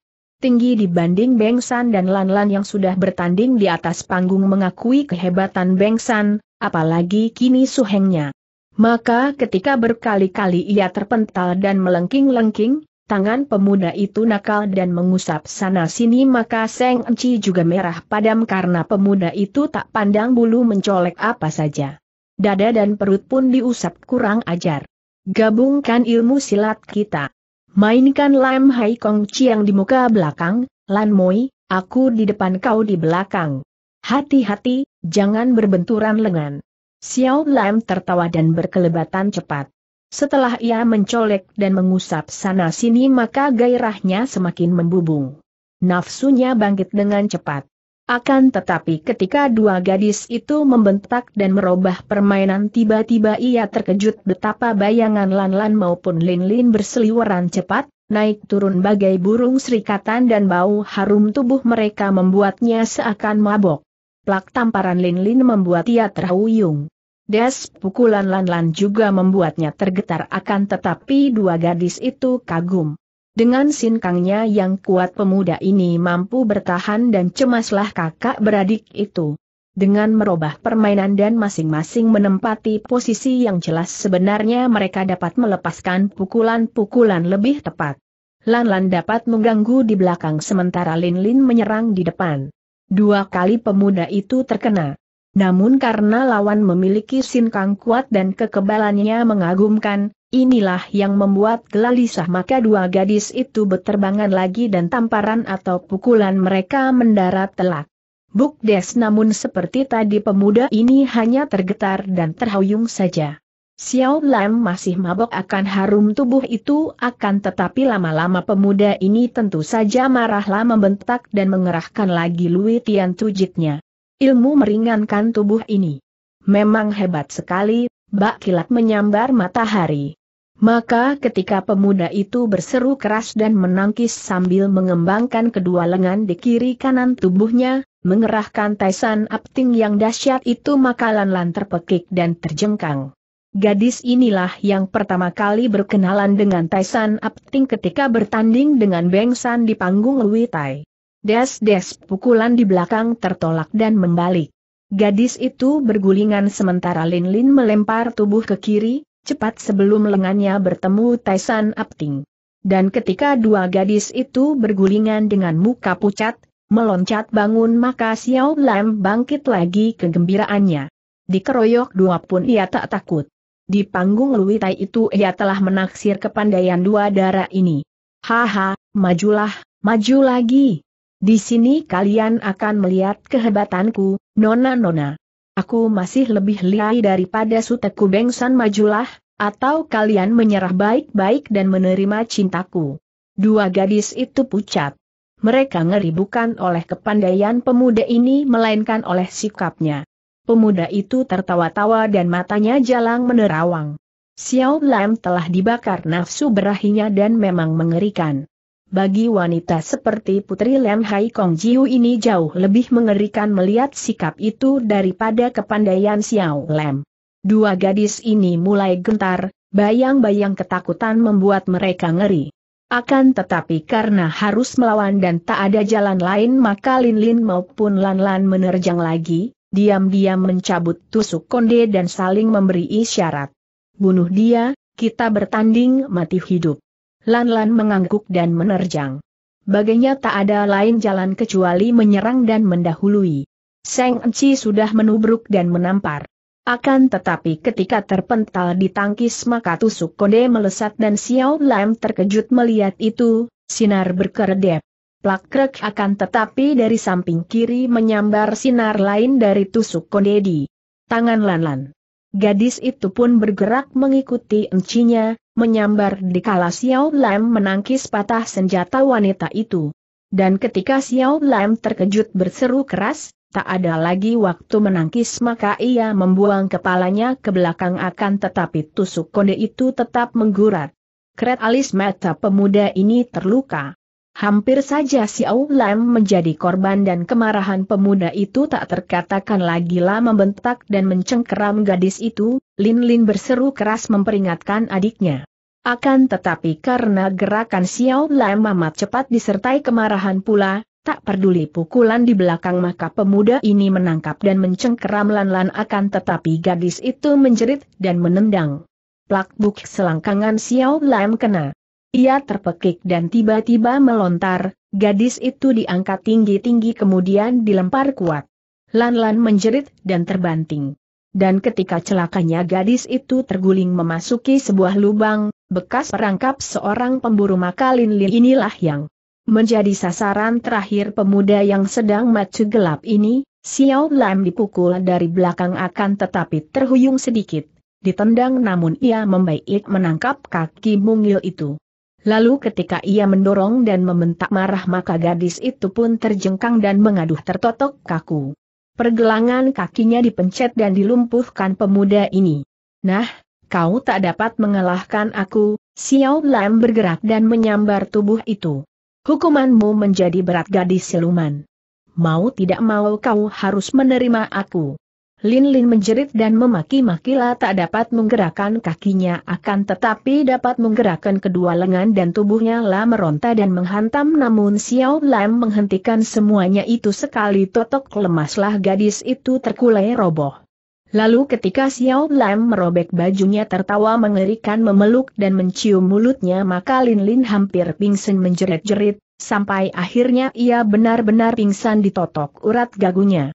tinggi dibanding Bengsan dan Lan yang sudah bertanding di atas panggung mengakui kehebatan Bengsan, apalagi kini suhengnya. Maka ketika berkali-kali ia terpental dan melengking-lengking, tangan pemuda itu nakal dan mengusap sana-sini maka Seng Enci juga merah padam karena pemuda itu tak pandang bulu mencolek apa saja. Dada dan perut pun diusap kurang ajar. Gabungkan ilmu silat kita. Mainkan Lam Hai Kong Chiang di muka belakang, Lan Moi, aku di depan kau di belakang. Hati-hati, jangan berbenturan lengan. Xiao Lam tertawa dan berkelebatan cepat. Setelah ia mencolek dan mengusap sana-sini maka gairahnya semakin membubung. Nafsunya bangkit dengan cepat. Akan tetapi ketika dua gadis itu membentak dan merubah permainan tiba-tiba ia terkejut betapa bayangan Lan-Lan maupun Lin-Lin berseliweran cepat, naik turun bagai burung serikatan dan bau harum tubuh mereka membuatnya seakan mabok. Plak tamparan Lin-Lin membuat ia terhuyung. Des pukulan Lan-Lan juga membuatnya tergetar akan tetapi dua gadis itu kagum. Dengan sinkangnya yang kuat pemuda ini mampu bertahan dan cemaslah kakak beradik itu. Dengan merubah permainan dan masing-masing menempati posisi yang jelas sebenarnya mereka dapat melepaskan pukulan-pukulan lebih tepat. Lan-Lan dapat mengganggu di belakang sementara Lin-Lin menyerang di depan. Dua kali pemuda itu terkena. Namun karena lawan memiliki sinkang kuat dan kekebalannya mengagumkan, inilah yang membuat gelisah maka dua gadis itu beterbangan lagi dan tamparan atau pukulan mereka mendarat telak. Bukdes namun seperti tadi pemuda ini hanya tergetar dan terhuyung saja. Xiao Lam masih mabok akan harum tubuh itu akan tetapi lama-lama pemuda ini tentu saja marahlah membentak dan mengerahkan lagi Lui Tian Tujitnya. Ilmu meringankan tubuh ini. Memang hebat sekali, bak kilat menyambar matahari. Maka ketika pemuda itu berseru keras dan menangkis sambil mengembangkan kedua lengan di kiri kanan tubuhnya, mengerahkan Taisan Apting yang dahsyat itu maka Lan terpekik dan terjengkang. Gadis inilah yang pertama kali berkenalan dengan Taisan Apting ketika bertanding dengan Bengsan di panggung Lui Tai. Des-des pukulan di belakang tertolak dan membalik. Gadis itu bergulingan sementara Lin Lin melempar tubuh ke kiri, cepat sebelum lengannya bertemu Taisan Apting. Dan ketika dua gadis itu bergulingan dengan muka pucat, meloncat bangun maka Xiao Lam bangkit lagi kegembiraannya. Dikeroyok dua pun ia tak takut. Di panggung Luitai itu ia telah menaksir kepandaian dua darah ini. Haha, majulah, maju lagi. Di sini kalian akan melihat kehebatanku, nona-nona. Aku masih lebih liai daripada suteku bengsan majulah, atau kalian menyerah baik-baik dan menerima cintaku. Dua gadis itu pucat. Mereka ngeri bukan oleh kepandaian pemuda ini melainkan oleh sikapnya. Pemuda itu tertawa-tawa dan matanya jalang menerawang. Xiao Lam telah dibakar nafsu berahinya dan memang mengerikan. Bagi wanita seperti Putri Lem Hai Kong Jiu ini jauh lebih mengerikan melihat sikap itu daripada kepandaian Xiao Lem. Dua gadis ini mulai gentar, bayang-bayang ketakutan membuat mereka ngeri. Akan tetapi karena harus melawan dan tak ada jalan lain maka Lin Lin maupun Lan Lan menerjang lagi, diam-diam mencabut tusuk konde dan saling memberi isyarat. Bunuh dia, kita bertanding mati hidup. Lan-lan mengangguk dan menerjang. Baginya tak ada lain jalan kecuali menyerang dan mendahului. Seng Enci sudah menubruk dan menampar. Akan tetapi ketika terpental di tangkis maka tusuk konde melesat dan Xiao Lam terkejut melihat itu, sinar berkeredep. Plakrek akan tetapi dari samping kiri menyambar sinar lain dari tusuk konde di tangan Lanlan. Gadis itu pun bergerak mengikuti encinya, menyambar di kala Xiao Lam menangkis patah senjata wanita itu. Dan ketika Xiao Lam terkejut berseru keras, tak ada lagi waktu menangkis maka ia membuang kepalanya ke belakang akan tetapi tusuk konde itu tetap menggurat. Kret alis mata pemuda ini terluka. Hampir saja Xiao Lam menjadi korban dan kemarahan pemuda itu tak terkatakan lagi lah membentak dan mencengkeram gadis itu, Lin Lin berseru keras memperingatkan adiknya. Akan tetapi karena gerakan Xiao Lam amat cepat disertai kemarahan pula, tak peduli pukulan di belakang maka pemuda ini menangkap dan mencengkeram Lan-Lan akan tetapi gadis itu menjerit dan menendang. Plak Plakbuk selangkangan Xiao Lam kena. Ia terpekik dan tiba-tiba melontar, gadis itu diangkat tinggi-tinggi kemudian dilempar kuat. Lan-lan menjerit dan terbanting. Dan ketika celakanya gadis itu terguling memasuki sebuah lubang, bekas perangkap seorang pemburu maka Lin-Lin inilah yang menjadi sasaran terakhir pemuda yang sedang macu gelap ini, Xiao Lam dipukul dari belakang akan tetapi terhuyung sedikit, ditendang namun ia membaik menangkap kaki mungil itu. Lalu ketika ia mendorong dan membentak marah maka gadis itu pun terjengkang dan mengaduh tertotok kaku. Pergelangan kakinya dipencet dan dilumpuhkan pemuda ini. Nah, kau tak dapat mengalahkan aku, Xiao Lam bergerak dan menyambar tubuh itu. Hukumanmu menjadi berat gadis siluman. Mau tidak mau kau harus menerima aku. Lin Lin menjerit dan memaki-makilah tak dapat menggerakkan kakinya akan tetapi dapat menggerakkan kedua lengan dan tubuhnya lah meronta dan menghantam namun Xiao Lam menghentikan semuanya itu sekali totok lemaslah gadis itu terkulai roboh. Lalu ketika Xiao Lam merobek bajunya tertawa mengerikan memeluk dan mencium mulutnya maka Lin Lin hampir pingsan menjerit-jerit, sampai akhirnya ia benar-benar pingsan ditotok urat gagunya.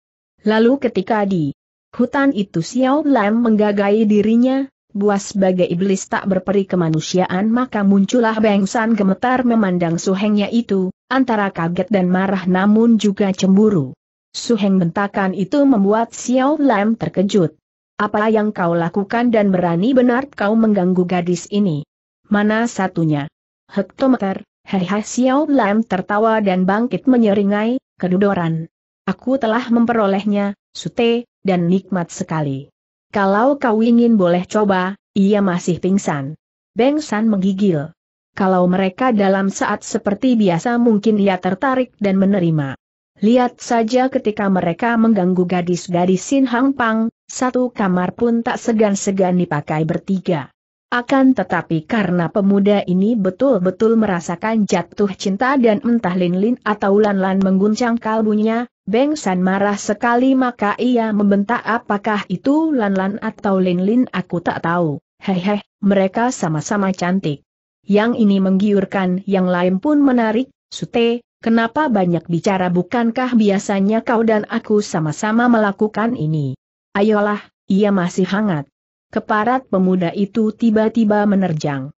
Lalu ketika di Hutan itu Xiao Lam menggagai dirinya, buas sebagai iblis tak berperi kemanusiaan maka muncullah Bengsan gemetar memandang suhengnya itu, antara kaget dan marah namun juga cemburu. Suheng bentakan itu membuat Xiao Lam terkejut. Apa yang kau lakukan dan berani benar kau mengganggu gadis ini? Mana satunya? Hektometer, hehe Xiao Lam tertawa dan bangkit menyeringai, kedudoran. Aku telah memperolehnya, Sute, dan nikmat sekali. Kalau kau ingin boleh coba, ia masih pingsan. Beng San menggigil. Kalau mereka dalam saat seperti biasa mungkin ia tertarik dan menerima. Lihat saja ketika mereka mengganggu gadis-gadis Sin Hang Pang, satu kamar pun tak segan-segan dipakai bertiga. Akan tetapi karena pemuda ini betul-betul merasakan jatuh cinta dan entah Lin-Lin atau Lan-Lan mengguncang kalbunya, Beng San marah sekali maka ia membentak apakah itu Lan-Lan atau Lin-Lin aku tak tahu, hehe, mereka sama-sama cantik. Yang ini menggiurkan yang lain pun menarik, Sute, kenapa banyak bicara bukankah biasanya kau dan aku sama-sama melakukan ini? Ayolah, ia masih hangat. Keparat pemuda itu tiba-tiba menerjang.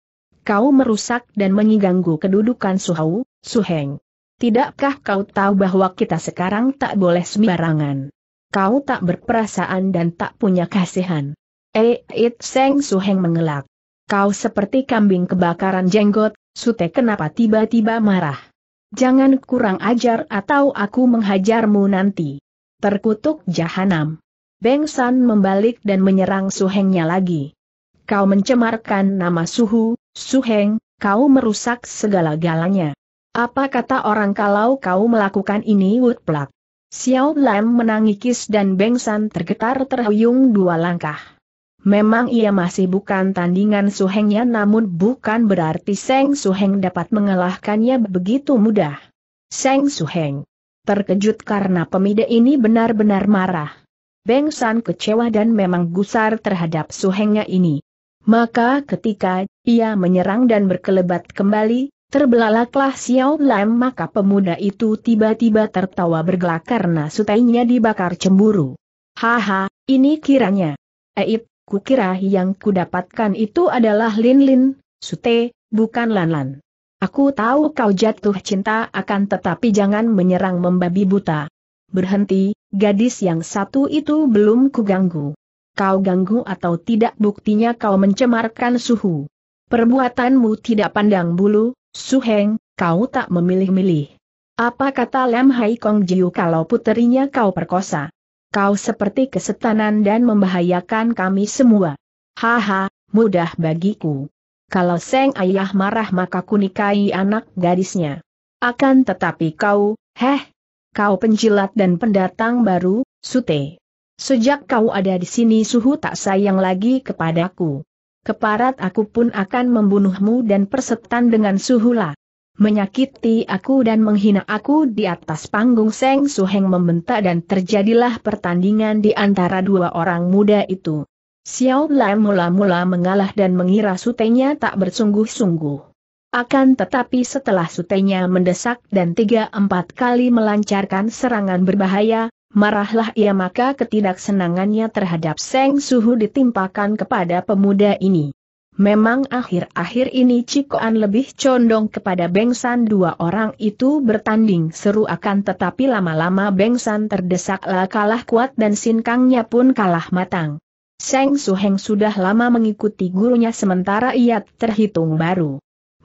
Kau merusak dan mengganggu kedudukan Suhau, Suheng. Tidakkah kau tahu bahwa kita sekarang tak boleh sembarangan? Kau tak berperasaan dan tak punya kasihan. Eh, it Seng Suheng mengelak. Kau seperti kambing kebakaran jenggot, Sute kenapa tiba-tiba marah? Jangan kurang ajar atau aku menghajarmu nanti. Terkutuk jahanam. Beng San membalik dan menyerang Suhengnya lagi. Kau mencemarkan nama Suhu, Suheng, kau merusak segala-galanya. Apa kata orang kalau kau melakukan ini Woodplug? Xiao Lam menangis dan Beng San tergetar terhuyung dua langkah. Memang ia masih bukan tandingan Suhengnya namun bukan berarti Seng Suheng dapat mengalahkannya begitu mudah. Seng Suheng terkejut karena pemide ini benar-benar marah. Beng San kecewa dan memang gusar terhadap suhengnya ini. Maka ketika ia menyerang dan berkelebat kembali, terbelalaklah Xiao Lam maka pemuda itu tiba-tiba tertawa bergelak karena sutainya dibakar cemburu. Haha, ini kiranya. Eip, kukira yang kudapatkan itu adalah Lin Lin, Sute, bukan Lan Lan. Aku tahu kau jatuh cinta akan tetapi jangan menyerang membabi buta berhenti, gadis yang satu itu belum kuganggu. Kau ganggu atau tidak buktinya kau mencemarkan suhu. Perbuatanmu tidak pandang bulu, suheng, kau tak memilih-milih. Apa kata Lam Hai Kong Jiu kalau puterinya kau perkosa? Kau seperti kesetanan dan membahayakan kami semua. Haha, mudah bagiku. Kalau Seng Ayah marah maka kuni anak gadisnya. Akan tetapi kau, heh, kau penjilat dan pendatang baru, Sute. Sejak kau ada di sini suhu tak sayang lagi kepadaku. Keparat aku pun akan membunuhmu dan persetan dengan suhula. Menyakiti aku dan menghina aku di atas panggung Seng Suheng membentak dan terjadilah pertandingan di antara dua orang muda itu. Xiao Lai mula-mula mengalah dan mengira sutenya tak bersungguh-sungguh. Akan tetapi setelah sutenya mendesak dan tiga empat kali melancarkan serangan berbahaya, marahlah ia maka ketidaksenangannya terhadap Seng Suhu ditimpakan kepada pemuda ini. Memang akhir-akhir ini Cikoan lebih condong kepada Bengsan dua orang itu bertanding seru akan tetapi lama-lama Bengsan terdesak kalah kuat dan sinkangnya pun kalah matang. Seng Suheng sudah lama mengikuti gurunya sementara ia terhitung baru.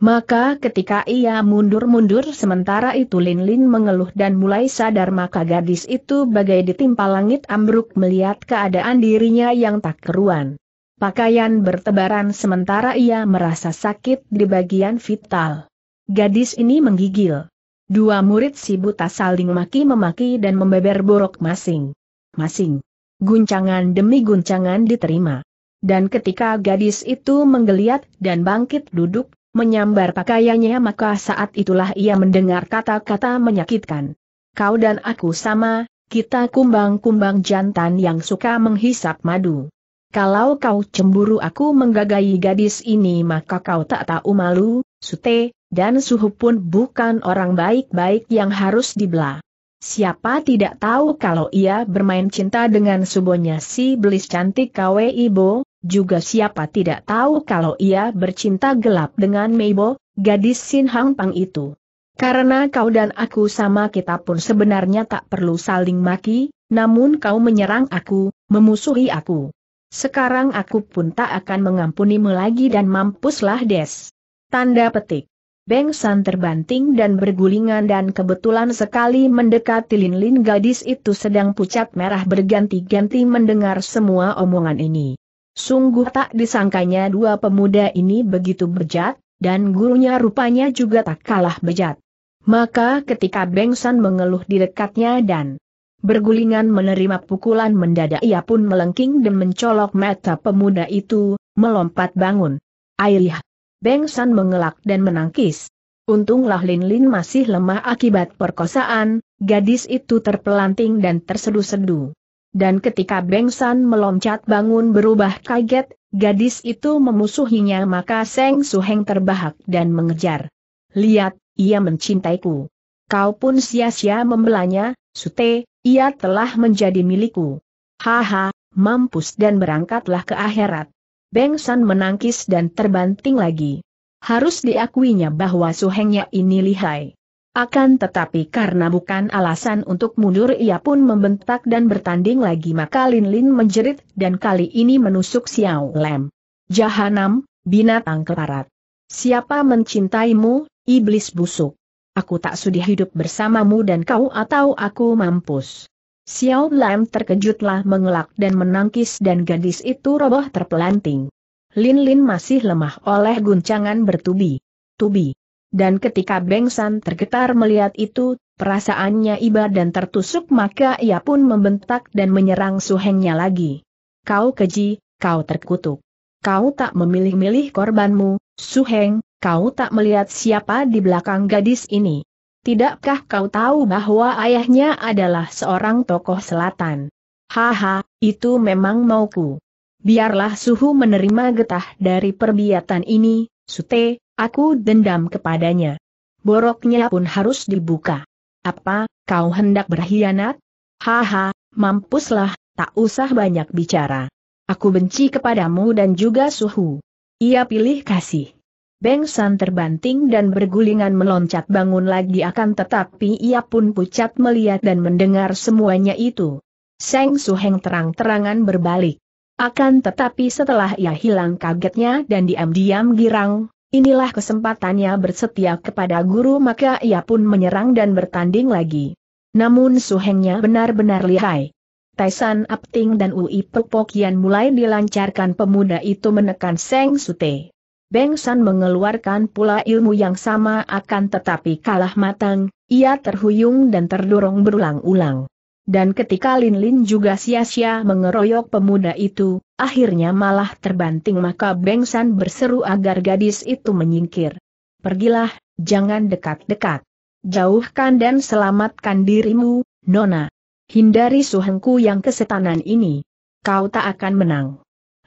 Maka ketika ia mundur-mundur sementara itu Lin Lin mengeluh dan mulai sadar maka gadis itu bagai ditimpa langit ambruk melihat keadaan dirinya yang tak keruan. Pakaian bertebaran sementara ia merasa sakit di bagian vital. Gadis ini menggigil. Dua murid si buta saling maki-memaki dan membeber borok masing-masing. Guncangan demi guncangan diterima. Dan ketika gadis itu menggeliat dan bangkit duduk, menyambar pakaiannya maka saat itulah ia mendengar kata-kata menyakitkan. Kau dan aku sama, kita kumbang-kumbang jantan yang suka menghisap madu. Kalau kau cemburu aku menggagahi gadis ini maka kau tak tahu malu, sute, dan suhu pun bukan orang baik-baik yang harus dibelah. Siapa tidak tahu kalau ia bermain cinta dengan subonya si belis cantik Kwe Ibo, juga siapa tidak tahu kalau ia bercinta gelap dengan Meibo, gadis Sin Hang Pang itu. Karena kau dan aku sama kita pun sebenarnya tak perlu saling maki, namun kau menyerang aku, memusuhi aku. Sekarang aku pun tak akan mengampunimu lagi dan mampuslah des. Tanda petik. Beng San terbanting dan bergulingan dan kebetulan sekali mendekati Lin Lin gadis itu sedang pucat merah berganti-ganti mendengar semua omongan ini. Sungguh tak disangkanya dua pemuda ini begitu bejat, dan gurunya rupanya juga tak kalah bejat. Maka ketika Bengsan mengeluh di dekatnya dan bergulingan menerima pukulan mendadak ia pun melengking dan mencolok mata pemuda itu, melompat bangun. Airih! Bengsan mengelak dan menangkis. Untunglah Lin Lin masih lemah akibat perkosaan, gadis itu terpelanting dan tersedu seduh dan ketika Beng San meloncat bangun berubah kaget, gadis itu memusuhinya maka Seng Suheng terbahak dan mengejar. Lihat, ia mencintaiku. Kau pun sia-sia membelanya, Sute, ia telah menjadi milikku. Haha, mampus dan berangkatlah ke akhirat. Beng San menangkis dan terbanting lagi. Harus diakuinya bahwa suhengnya ini lihai. Akan tetapi karena bukan alasan untuk mundur ia pun membentak dan bertanding lagi maka Lin Lin menjerit dan kali ini menusuk Xiao Lem. Jahanam, binatang keparat. Siapa mencintaimu, iblis busuk? Aku tak sudi hidup bersamamu dan kau atau aku mampus. Xiao Lam terkejutlah mengelak dan menangkis dan gadis itu roboh terpelanting. Lin Lin masih lemah oleh guncangan bertubi. Tubi dan ketika Bengsan tergetar melihat itu, perasaannya iba dan tertusuk maka ia pun membentak dan menyerang suhengnya lagi. Kau keji, kau terkutuk. Kau tak memilih-milih korbanmu, suheng, kau tak melihat siapa di belakang gadis ini. Tidakkah kau tahu bahwa ayahnya adalah seorang tokoh selatan? Haha, itu memang mauku. Biarlah suhu menerima getah dari perbiatan ini, Sute, aku dendam kepadanya. Boroknya pun harus dibuka. Apa, kau hendak berkhianat? Haha, mampuslah, tak usah banyak bicara. Aku benci kepadamu dan juga suhu. Ia pilih kasih. Beng San terbanting dan bergulingan meloncat bangun lagi akan tetapi ia pun pucat melihat dan mendengar semuanya itu. Seng Suheng terang-terangan berbalik. Akan tetapi setelah ia hilang kagetnya dan diam-diam girang, inilah kesempatannya bersetia kepada guru maka ia pun menyerang dan bertanding lagi. Namun suhengnya benar-benar lihai. Taisan Apting dan Ui Pepokian mulai dilancarkan pemuda itu menekan Seng Sute. Beng San mengeluarkan pula ilmu yang sama akan tetapi kalah matang, ia terhuyung dan terdorong berulang-ulang. Dan ketika Lin Lin juga sia-sia mengeroyok pemuda itu, akhirnya malah terbanting maka Beng San berseru agar gadis itu menyingkir. Pergilah, jangan dekat-dekat. Jauhkan dan selamatkan dirimu, Nona. Hindari suhengku yang kesetanan ini. Kau tak akan menang.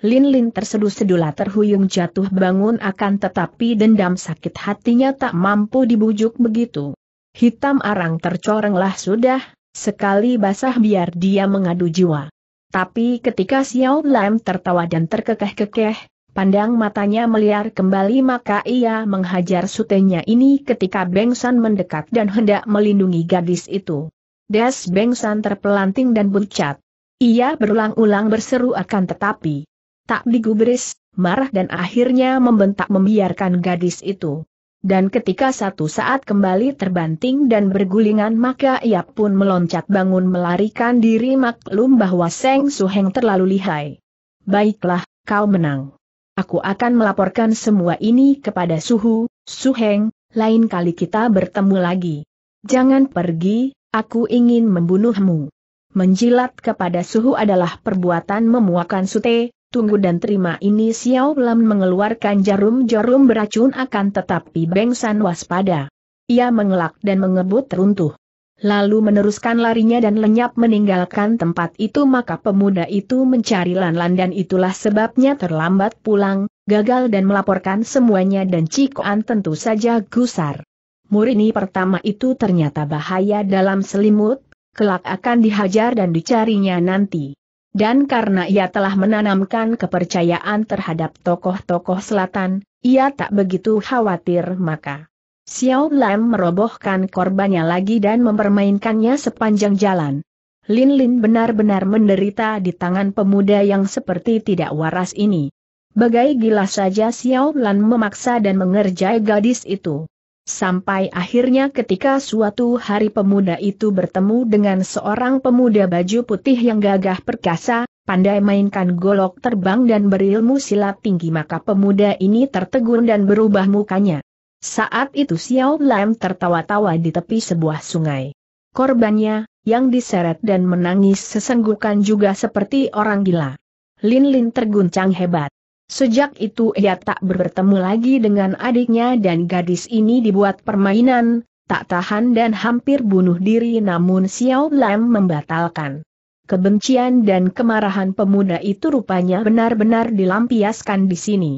Lin Lin terseduh-sedulah terhuyung jatuh bangun akan tetapi dendam sakit hatinya tak mampu dibujuk begitu. Hitam arang tercorenglah sudah, Sekali basah biar dia mengadu jiwa. Tapi ketika Xiao Lam tertawa dan terkekeh-kekeh, pandang matanya meliar kembali maka ia menghajar sutenya ini ketika Beng San mendekat dan hendak melindungi gadis itu. Das Beng San terpelanting dan bucat. Ia berulang-ulang berseru akan tetapi tak digubris, marah dan akhirnya membentak membiarkan gadis itu dan ketika satu saat kembali terbanting dan bergulingan maka ia pun meloncat bangun melarikan diri maklum bahwa Seng Suheng terlalu lihai. Baiklah, kau menang. Aku akan melaporkan semua ini kepada Suhu, Suheng, lain kali kita bertemu lagi. Jangan pergi, aku ingin membunuhmu. Menjilat kepada Suhu adalah perbuatan memuakan sute, tunggu dan terima ini Xiao Lam mengeluarkan jarum-jarum beracun akan tetapi Beng San waspada. Ia mengelak dan mengebut runtuh. Lalu meneruskan larinya dan lenyap meninggalkan tempat itu maka pemuda itu mencari Lan Lan dan itulah sebabnya terlambat pulang, gagal dan melaporkan semuanya dan Cikoan tentu saja gusar. Murini pertama itu ternyata bahaya dalam selimut, kelak akan dihajar dan dicarinya nanti dan karena ia telah menanamkan kepercayaan terhadap tokoh-tokoh selatan, ia tak begitu khawatir maka. Xiao Lam merobohkan korbannya lagi dan mempermainkannya sepanjang jalan. Lin Lin benar-benar menderita di tangan pemuda yang seperti tidak waras ini. Bagai gila saja Xiao Lan memaksa dan mengerjai gadis itu. Sampai akhirnya ketika suatu hari pemuda itu bertemu dengan seorang pemuda baju putih yang gagah perkasa, pandai mainkan golok terbang dan berilmu silat tinggi maka pemuda ini tertegun dan berubah mukanya. Saat itu Xiao Lam tertawa-tawa di tepi sebuah sungai. Korbannya, yang diseret dan menangis sesenggukan juga seperti orang gila. Lin Lin terguncang hebat. Sejak itu ia tak bertemu lagi dengan adiknya dan gadis ini dibuat permainan, tak tahan dan hampir bunuh diri namun Xiao Lam membatalkan. Kebencian dan kemarahan pemuda itu rupanya benar-benar dilampiaskan di sini.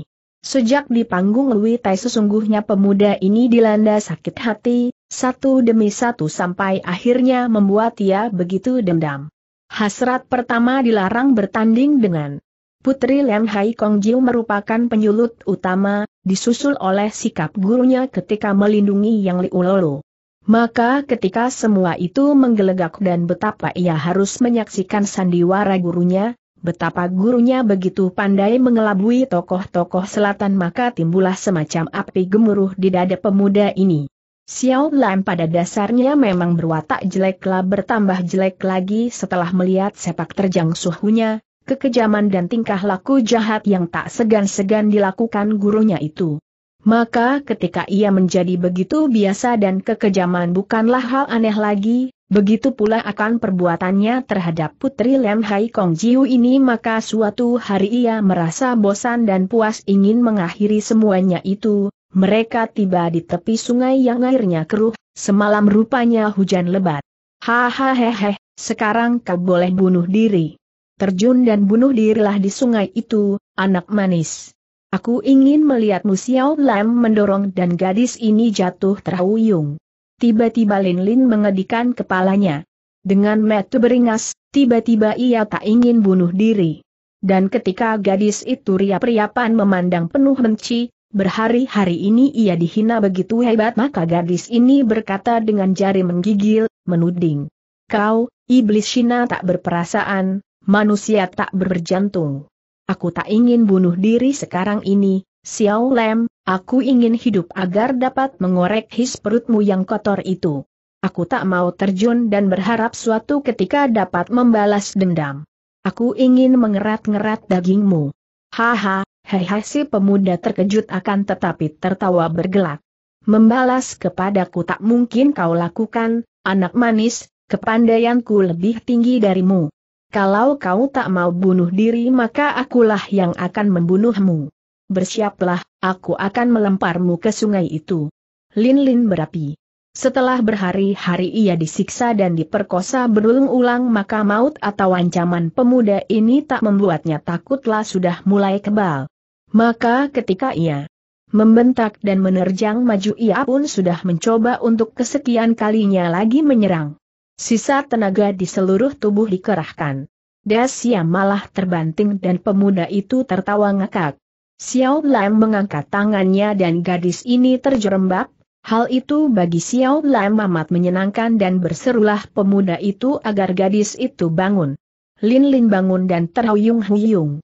Sejak di panggung Lui Tai sesungguhnya pemuda ini dilanda sakit hati, satu demi satu sampai akhirnya membuat ia begitu dendam. Hasrat pertama dilarang bertanding dengan Putri Lian Hai Kong Jiu merupakan penyulut utama, disusul oleh sikap gurunya ketika melindungi Yang Liulolo. Maka ketika semua itu menggelegak dan betapa ia harus menyaksikan sandiwara gurunya, betapa gurunya begitu pandai mengelabui tokoh-tokoh selatan maka timbullah semacam api gemuruh di dada pemuda ini. Xiao Lam pada dasarnya memang berwatak jeleklah bertambah jelek lagi setelah melihat sepak terjang suhunya, kekejaman dan tingkah laku jahat yang tak segan-segan dilakukan gurunya itu. Maka ketika ia menjadi begitu biasa dan kekejaman bukanlah hal aneh lagi, begitu pula akan perbuatannya terhadap putri Lem Hai Kong Jiu ini maka suatu hari ia merasa bosan dan puas ingin mengakhiri semuanya itu, mereka tiba di tepi sungai yang airnya keruh, semalam rupanya hujan lebat. Hahaha, sekarang kau boleh bunuh diri terjun dan bunuh dirilah di sungai itu, anak manis. Aku ingin melihatmu Xiao Lam mendorong dan gadis ini jatuh terhuyung. Tiba-tiba Lin Lin mengedikan kepalanya. Dengan metu beringas, tiba-tiba ia tak ingin bunuh diri. Dan ketika gadis itu riap-riapan memandang penuh benci, berhari-hari ini ia dihina begitu hebat maka gadis ini berkata dengan jari menggigil, menuding. Kau, iblis Cina tak berperasaan, manusia tak berjantung. Aku tak ingin bunuh diri sekarang ini, Xiao Lem, aku ingin hidup agar dapat mengorek his perutmu yang kotor itu. Aku tak mau terjun dan berharap suatu ketika dapat membalas dendam. Aku ingin mengerat-ngerat dagingmu. Haha, hehe si pemuda terkejut akan tetapi tertawa bergelak. Membalas kepadaku tak mungkin kau lakukan, anak manis, kepandaianku lebih tinggi darimu kalau kau tak mau bunuh diri maka akulah yang akan membunuhmu. Bersiaplah, aku akan melemparmu ke sungai itu. Lin-Lin berapi. Setelah berhari-hari ia disiksa dan diperkosa berulang-ulang maka maut atau ancaman pemuda ini tak membuatnya takutlah sudah mulai kebal. Maka ketika ia membentak dan menerjang maju ia pun sudah mencoba untuk kesekian kalinya lagi menyerang. Sisa tenaga di seluruh tubuh dikerahkan. Dasia malah terbanting dan pemuda itu tertawa ngakak. Xiao Lam mengangkat tangannya dan gadis ini terjerembab, Hal itu bagi Xiao Lam amat menyenangkan dan berserulah pemuda itu agar gadis itu bangun. Lin Lin bangun dan terhuyung-huyung.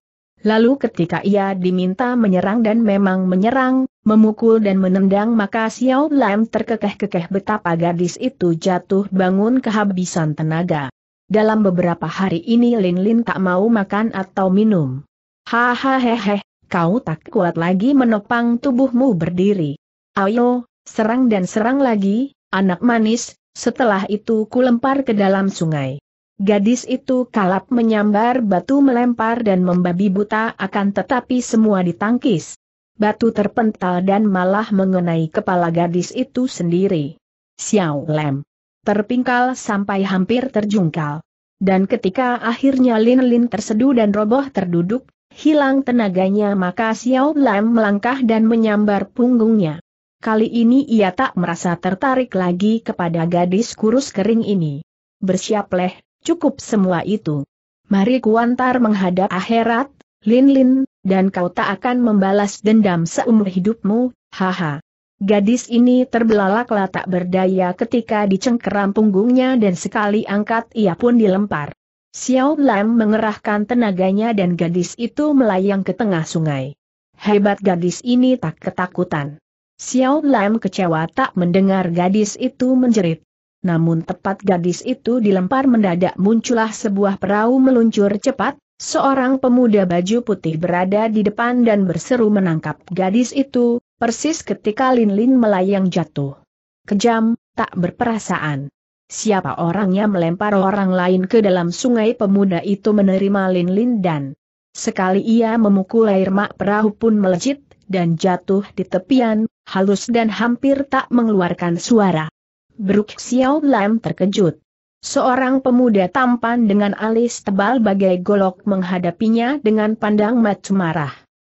Lalu ketika ia diminta menyerang dan memang menyerang, memukul dan menendang maka Xiao Lam terkekeh-kekeh betapa gadis itu jatuh bangun kehabisan tenaga. Dalam beberapa hari ini Lin Lin tak mau makan atau minum. Hahaha, kau tak kuat lagi menopang tubuhmu berdiri. Ayo, serang dan serang lagi, anak manis, setelah itu ku lempar ke dalam sungai. Gadis itu kalap menyambar batu melempar dan membabi buta akan tetapi semua ditangkis. Batu terpental dan malah mengenai kepala gadis itu sendiri. Xiao Lem. Terpingkal sampai hampir terjungkal. Dan ketika akhirnya Lin Lin terseduh dan roboh terduduk, hilang tenaganya maka Xiao Lem melangkah dan menyambar punggungnya. Kali ini ia tak merasa tertarik lagi kepada gadis kurus kering ini. Bersiap leh Cukup semua itu. Mari kuantar menghadap akhirat, Lin Lin, dan kau tak akan membalas dendam seumur hidupmu, haha. Gadis ini terbelalaklah tak berdaya ketika dicengkeram punggungnya dan sekali angkat ia pun dilempar. Xiao Lam mengerahkan tenaganya dan gadis itu melayang ke tengah sungai. Hebat gadis ini tak ketakutan. Xiao Lam kecewa tak mendengar gadis itu menjerit. Namun tepat gadis itu dilempar mendadak muncullah sebuah perahu meluncur cepat, seorang pemuda baju putih berada di depan dan berseru menangkap gadis itu, persis ketika Lin-Lin melayang jatuh. Kejam, tak berperasaan. Siapa orangnya melempar orang lain ke dalam sungai pemuda itu menerima Lin-Lin dan sekali ia memukul air mak perahu pun melejit dan jatuh di tepian, halus dan hampir tak mengeluarkan suara. Bruk Xiao Lam terkejut. Seorang pemuda tampan dengan alis tebal bagai golok menghadapinya dengan pandang mata marah.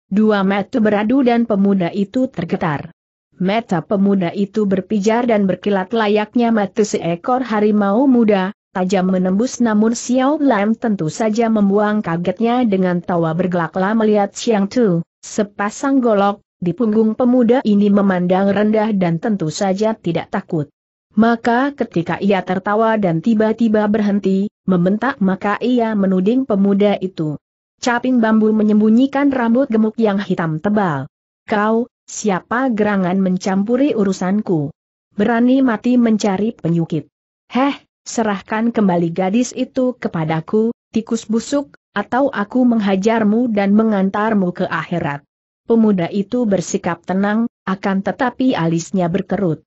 Dua mata beradu dan pemuda itu tergetar. Mata pemuda itu berpijar dan berkilat layaknya mata seekor harimau muda, tajam menembus namun Xiao Lam tentu saja membuang kagetnya dengan tawa bergelaklah melihat Xiang Tu, sepasang golok, di punggung pemuda ini memandang rendah dan tentu saja tidak takut. Maka ketika ia tertawa dan tiba-tiba berhenti, membentak maka ia menuding pemuda itu. Caping bambu menyembunyikan rambut gemuk yang hitam tebal. Kau, siapa gerangan mencampuri urusanku? Berani mati mencari penyukit. Heh, serahkan kembali gadis itu kepadaku, tikus busuk, atau aku menghajarmu dan mengantarmu ke akhirat. Pemuda itu bersikap tenang, akan tetapi alisnya berkerut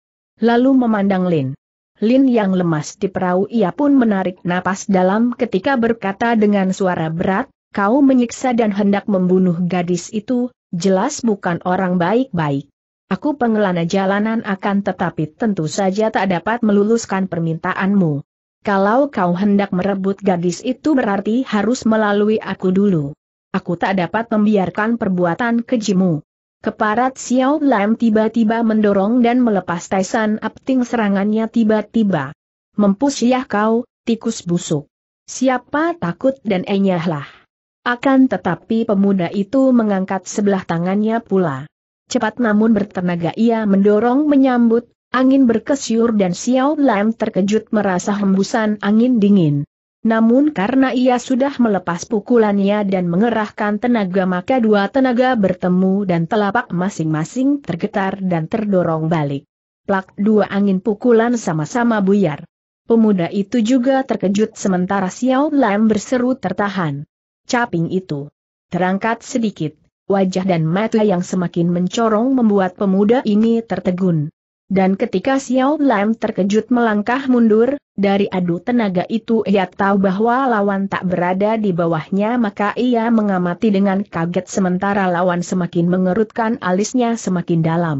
lalu memandang Lin. Lin yang lemas di perahu ia pun menarik napas dalam ketika berkata dengan suara berat, kau menyiksa dan hendak membunuh gadis itu, jelas bukan orang baik-baik. Aku pengelana jalanan akan tetapi tentu saja tak dapat meluluskan permintaanmu. Kalau kau hendak merebut gadis itu berarti harus melalui aku dulu. Aku tak dapat membiarkan perbuatan kejimu. Keparat Xiao Lam tiba-tiba mendorong dan melepas Taisan Apting serangannya tiba-tiba. Mempus ya kau, tikus busuk. Siapa takut dan enyahlah. Akan tetapi pemuda itu mengangkat sebelah tangannya pula. Cepat namun bertenaga ia mendorong menyambut, angin berkesyur dan Xiao Lam terkejut merasa hembusan angin dingin. Namun karena ia sudah melepas pukulannya dan mengerahkan tenaga maka dua tenaga bertemu dan telapak masing-masing tergetar dan terdorong balik. Plak dua angin pukulan sama-sama buyar. Pemuda itu juga terkejut sementara Xiao Lam berseru tertahan. Caping itu. Terangkat sedikit, wajah dan mata yang semakin mencorong membuat pemuda ini tertegun. Dan ketika Xiao Lam terkejut melangkah mundur, dari adu tenaga itu ia tahu bahwa lawan tak berada di bawahnya maka ia mengamati dengan kaget sementara lawan semakin mengerutkan alisnya semakin dalam.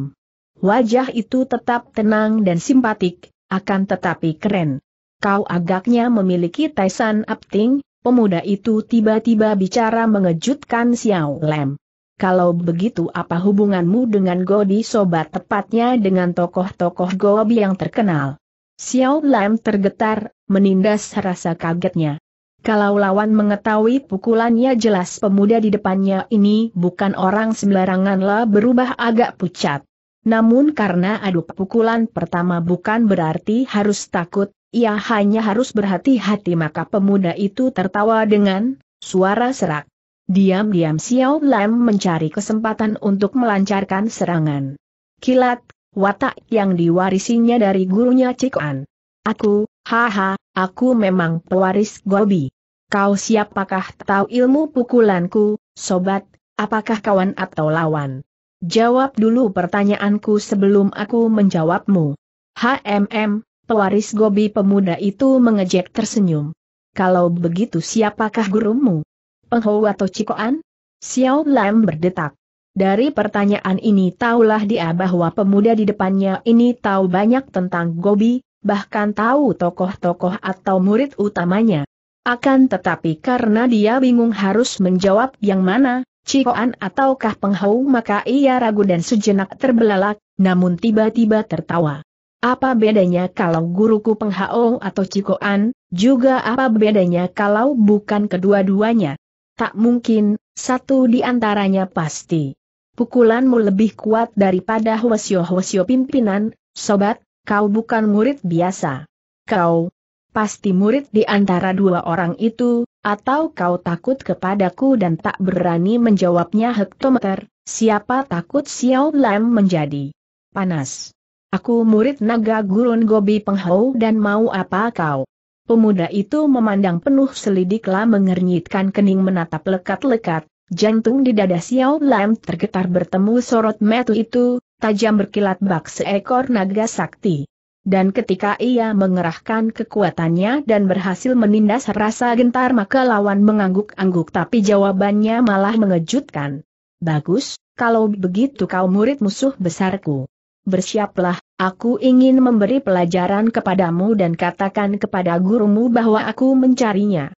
Wajah itu tetap tenang dan simpatik, akan tetapi keren. Kau agaknya memiliki Taisan Apting, pemuda itu tiba-tiba bicara mengejutkan Xiao Lam kalau begitu apa hubunganmu dengan Godi Sobat tepatnya dengan tokoh-tokoh Gobi yang terkenal? Xiao Lam tergetar, menindas rasa kagetnya. Kalau lawan mengetahui pukulannya jelas pemuda di depannya ini bukan orang sembaranganlah berubah agak pucat. Namun karena adu pukulan pertama bukan berarti harus takut, ia hanya harus berhati-hati maka pemuda itu tertawa dengan suara serak. Diam-diam Xiao Lam mencari kesempatan untuk melancarkan serangan. Kilat, watak yang diwarisinya dari gurunya Cik An. Aku, haha, aku memang pewaris Gobi. Kau siapakah tahu ilmu pukulanku, sobat, apakah kawan atau lawan? Jawab dulu pertanyaanku sebelum aku menjawabmu. HMM, pewaris Gobi pemuda itu mengejek tersenyum. Kalau begitu siapakah gurumu? Penghou atau Cikoan? Xiao Lam berdetak. Dari pertanyaan ini taulah dia bahwa pemuda di depannya ini tahu banyak tentang Gobi, bahkan tahu tokoh-tokoh atau murid utamanya. Akan tetapi karena dia bingung harus menjawab yang mana, Cikoan ataukah Penghou maka ia ragu dan sejenak terbelalak, namun tiba-tiba tertawa. Apa bedanya kalau guruku Penghou atau Cikoan, juga apa bedanya kalau bukan kedua-duanya? Tak mungkin, satu di antaranya pasti. Pukulanmu lebih kuat daripada hwasyo-hwasyo pimpinan, sobat, kau bukan murid biasa. Kau pasti murid di antara dua orang itu, atau kau takut kepadaku dan tak berani menjawabnya hektometer, siapa takut Xiao Lam menjadi panas. Aku murid naga gurun Gobi Penghau dan mau apa kau? Pemuda itu memandang penuh selidiklah mengernyitkan kening menatap lekat-lekat, jantung di dada Xiao Lam tergetar bertemu sorot metu itu, tajam berkilat bak seekor naga sakti. Dan ketika ia mengerahkan kekuatannya dan berhasil menindas rasa gentar maka lawan mengangguk-angguk tapi jawabannya malah mengejutkan. Bagus, kalau begitu kau murid musuh besarku bersiaplah, aku ingin memberi pelajaran kepadamu dan katakan kepada gurumu bahwa aku mencarinya.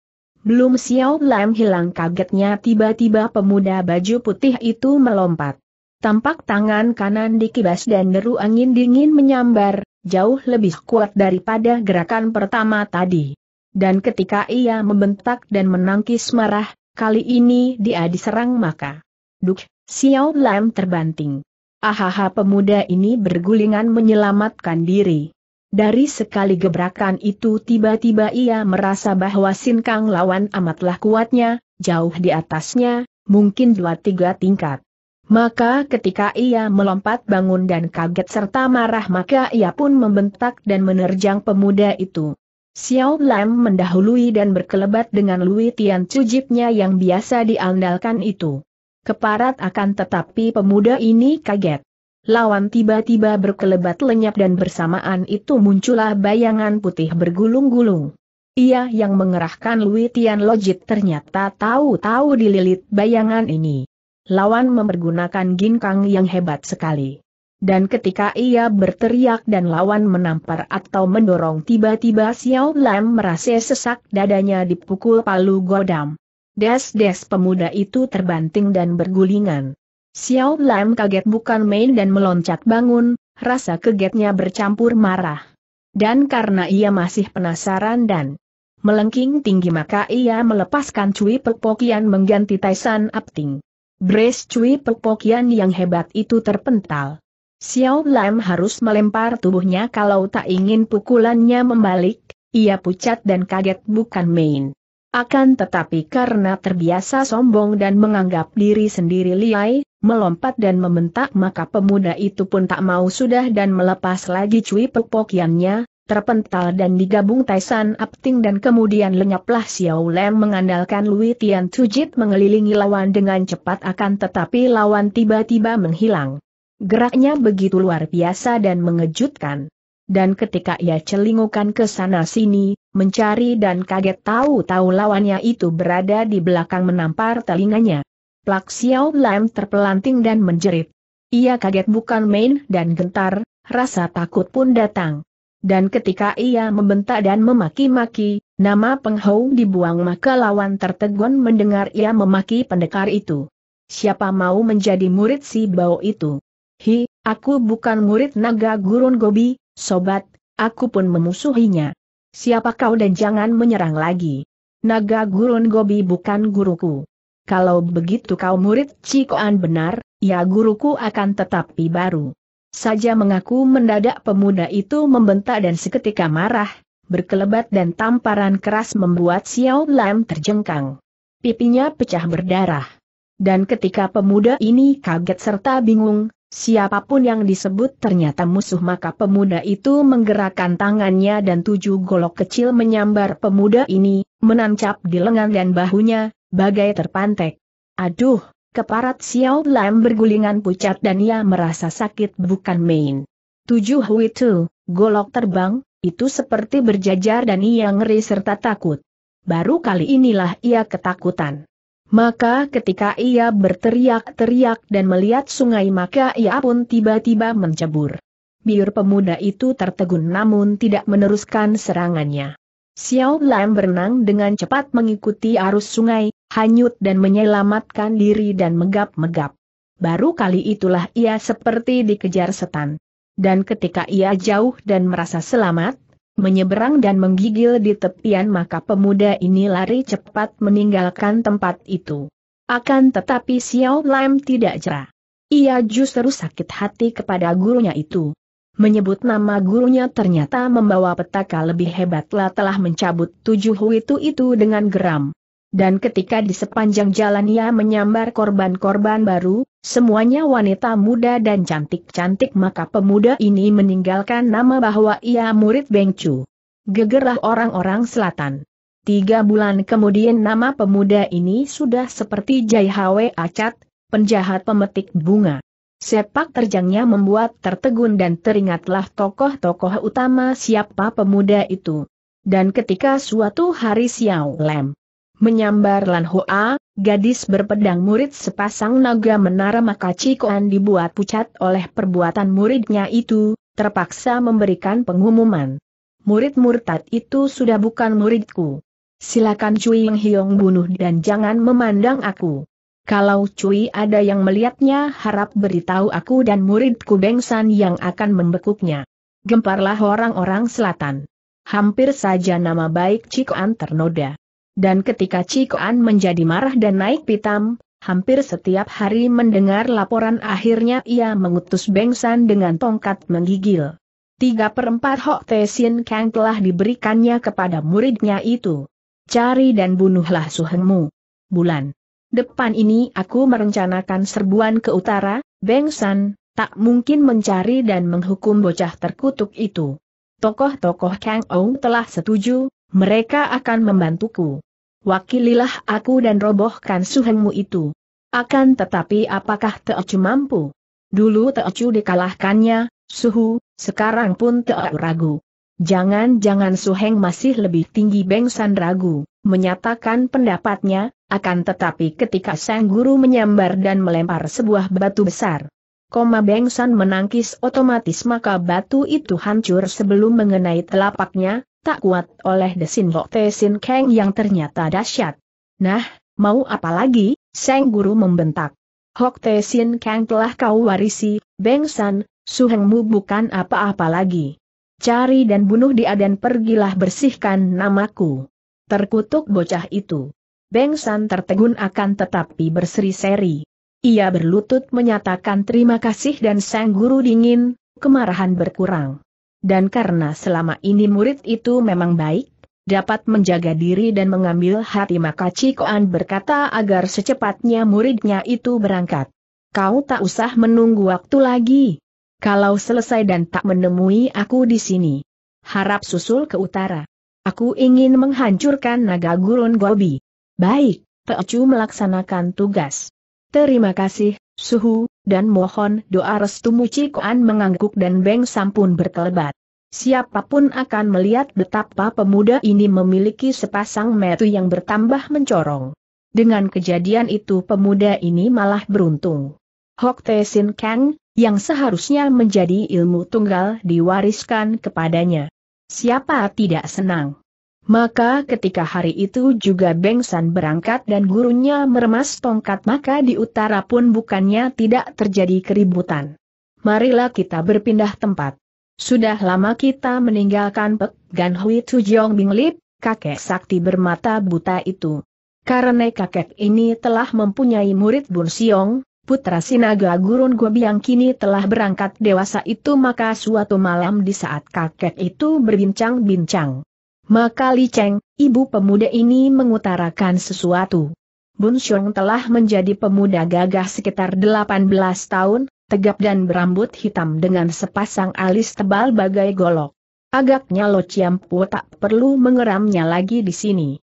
Belum Xiao Lam hilang kagetnya tiba-tiba pemuda baju putih itu melompat. Tampak tangan kanan dikibas dan deru angin dingin menyambar, jauh lebih kuat daripada gerakan pertama tadi. Dan ketika ia membentak dan menangkis marah, kali ini dia diserang maka. Duk, Xiao Lam terbanting. Ahaha pemuda ini bergulingan menyelamatkan diri. Dari sekali gebrakan itu tiba-tiba ia merasa bahwa Sinkang lawan amatlah kuatnya, jauh di atasnya, mungkin dua tiga tingkat. Maka ketika ia melompat bangun dan kaget serta marah maka ia pun membentak dan menerjang pemuda itu. Xiao Lam mendahului dan berkelebat dengan Lui Tian Cujipnya yang biasa diandalkan itu keparat akan tetapi pemuda ini kaget. Lawan tiba-tiba berkelebat lenyap dan bersamaan itu muncullah bayangan putih bergulung-gulung. Ia yang mengerahkan Lui Tian Lojit ternyata tahu-tahu dililit bayangan ini. Lawan mempergunakan ginkang yang hebat sekali. Dan ketika ia berteriak dan lawan menampar atau mendorong tiba-tiba Xiao Lam merasa sesak dadanya dipukul palu godam. Des-des pemuda itu terbanting dan bergulingan. Xiao Lam kaget bukan main dan meloncat bangun, rasa kegetnya bercampur marah. Dan karena ia masih penasaran dan melengking tinggi maka ia melepaskan Cui Pepokian mengganti Taisan Apting. Brace Cui Pepokian yang hebat itu terpental. Xiao Lam harus melempar tubuhnya kalau tak ingin pukulannya membalik, ia pucat dan kaget bukan main. Akan tetapi karena terbiasa sombong dan menganggap diri sendiri liai, melompat dan membentak maka pemuda itu pun tak mau sudah dan melepas lagi cuy pepokiannya, terpental dan digabung Taisan Apting dan kemudian lenyaplah Xiao Lem mengandalkan Lui Tian Tujit mengelilingi lawan dengan cepat akan tetapi lawan tiba-tiba menghilang. Geraknya begitu luar biasa dan mengejutkan. Dan ketika ia celingukan ke sana-sini, mencari dan kaget tahu-tahu lawannya itu berada di belakang menampar telinganya. Plak Xiao Lam terpelanting dan menjerit. Ia kaget bukan main dan gentar, rasa takut pun datang. Dan ketika ia membentak dan memaki-maki, nama Penghou dibuang maka lawan tertegun mendengar ia memaki pendekar itu. Siapa mau menjadi murid si bau itu? Hi, aku bukan murid naga gurun gobi, Sobat, aku pun memusuhinya. Siapa kau dan jangan menyerang lagi. Naga gurun Gobi bukan guruku. Kalau begitu kau murid Cikoan benar, ya guruku akan tetapi baru. Saja mengaku mendadak pemuda itu membentak dan seketika marah, berkelebat dan tamparan keras membuat Xiao Lam terjengkang. Pipinya pecah berdarah. Dan ketika pemuda ini kaget serta bingung, Siapapun yang disebut ternyata musuh maka pemuda itu menggerakkan tangannya dan tujuh golok kecil menyambar pemuda ini, menancap di lengan dan bahunya, bagai terpantek. Aduh, keparat Xiao Lam bergulingan pucat dan ia merasa sakit bukan main. Tujuh hui itu, golok terbang, itu seperti berjajar dan ia ngeri serta takut. Baru kali inilah ia ketakutan. Maka ketika ia berteriak-teriak dan melihat sungai maka ia pun tiba-tiba mencebur. Biur pemuda itu tertegun namun tidak meneruskan serangannya. Xiao Lam berenang dengan cepat mengikuti arus sungai, hanyut dan menyelamatkan diri dan megap-megap. Baru kali itulah ia seperti dikejar setan. Dan ketika ia jauh dan merasa selamat, menyeberang dan menggigil di tepian maka pemuda ini lari cepat meninggalkan tempat itu. Akan tetapi Xiao Lam tidak jera. Ia justru sakit hati kepada gurunya itu. Menyebut nama gurunya ternyata membawa petaka lebih hebatlah telah mencabut tujuh itu itu dengan geram dan ketika di sepanjang jalan ia menyambar korban-korban baru, semuanya wanita muda dan cantik-cantik maka pemuda ini meninggalkan nama bahwa ia murid Beng Chu. Gegerlah orang-orang selatan. Tiga bulan kemudian nama pemuda ini sudah seperti Jai Hwe Acat, penjahat pemetik bunga. Sepak terjangnya membuat tertegun dan teringatlah tokoh-tokoh utama siapa pemuda itu. Dan ketika suatu hari Xiao Lem Menyambar Lan Hoa, gadis berpedang murid sepasang naga menara maka Cikoan dibuat pucat oleh perbuatan muridnya itu, terpaksa memberikan pengumuman. Murid murtad itu sudah bukan muridku. Silakan Cui Yang Hiong bunuh dan jangan memandang aku. Kalau Cui ada yang melihatnya harap beritahu aku dan muridku Bengsan yang akan membekuknya. Gemparlah orang-orang selatan. Hampir saja nama baik Cikoan ternoda. Dan ketika Cikoan menjadi marah dan naik pitam, hampir setiap hari mendengar laporan akhirnya ia mengutus Bengsan dengan tongkat menggigil. Tiga perempat Hok Tesin Kang telah diberikannya kepada muridnya itu. Cari dan bunuhlah suhengmu. Bulan depan ini aku merencanakan serbuan ke utara, Bengsan, tak mungkin mencari dan menghukum bocah terkutuk itu. Tokoh-tokoh Kang Ong telah setuju, mereka akan membantuku wakililah aku dan robohkan suhengmu itu. Akan tetapi apakah Teocu mampu? Dulu Teocu dikalahkannya, Suhu, sekarang pun Teocu ragu. Jangan-jangan Suheng masih lebih tinggi Beng San ragu, menyatakan pendapatnya, akan tetapi ketika Sang Guru menyambar dan melempar sebuah batu besar. Koma Beng San menangkis otomatis maka batu itu hancur sebelum mengenai telapaknya, tak kuat oleh Desin Ho Te Sin Kang yang ternyata dahsyat. Nah, mau apa lagi, Seng Guru membentak. Hok Te Sin Kang telah kau warisi, Beng San, suhengmu bukan apa-apa lagi. Cari dan bunuh dia dan pergilah bersihkan namaku. Terkutuk bocah itu. Beng tertegun akan tetapi berseri-seri. Ia berlutut menyatakan terima kasih dan Sang Guru dingin, kemarahan berkurang dan karena selama ini murid itu memang baik, dapat menjaga diri dan mengambil hati maka Cikoan berkata agar secepatnya muridnya itu berangkat. Kau tak usah menunggu waktu lagi. Kalau selesai dan tak menemui aku di sini. Harap susul ke utara. Aku ingin menghancurkan naga gurun Gobi. Baik, pecu melaksanakan tugas. Terima kasih, Suhu, dan mohon doa restumu Cikoan mengangguk dan Beng Sampun berkelebat. Siapapun akan melihat betapa pemuda ini memiliki sepasang metu yang bertambah mencorong. Dengan kejadian itu pemuda ini malah beruntung. Hok Te Sin Kang, yang seharusnya menjadi ilmu tunggal diwariskan kepadanya. Siapa tidak senang? Maka ketika hari itu juga Bengsan berangkat dan gurunya meremas tongkat maka di utara pun bukannya tidak terjadi keributan. Marilah kita berpindah tempat. Sudah lama kita meninggalkan Pek Gan Hui Tujong Bing Lip, kakek sakti bermata buta itu. Karena kakek ini telah mempunyai murid Bun Siong, putra sinaga gurun Gobi yang kini telah berangkat dewasa itu maka suatu malam di saat kakek itu berbincang-bincang maka Li Cheng, ibu pemuda ini mengutarakan sesuatu. Bun Xiong telah menjadi pemuda gagah sekitar 18 tahun, tegap dan berambut hitam dengan sepasang alis tebal bagai golok. Agaknya Lo Chiampu tak perlu mengeramnya lagi di sini.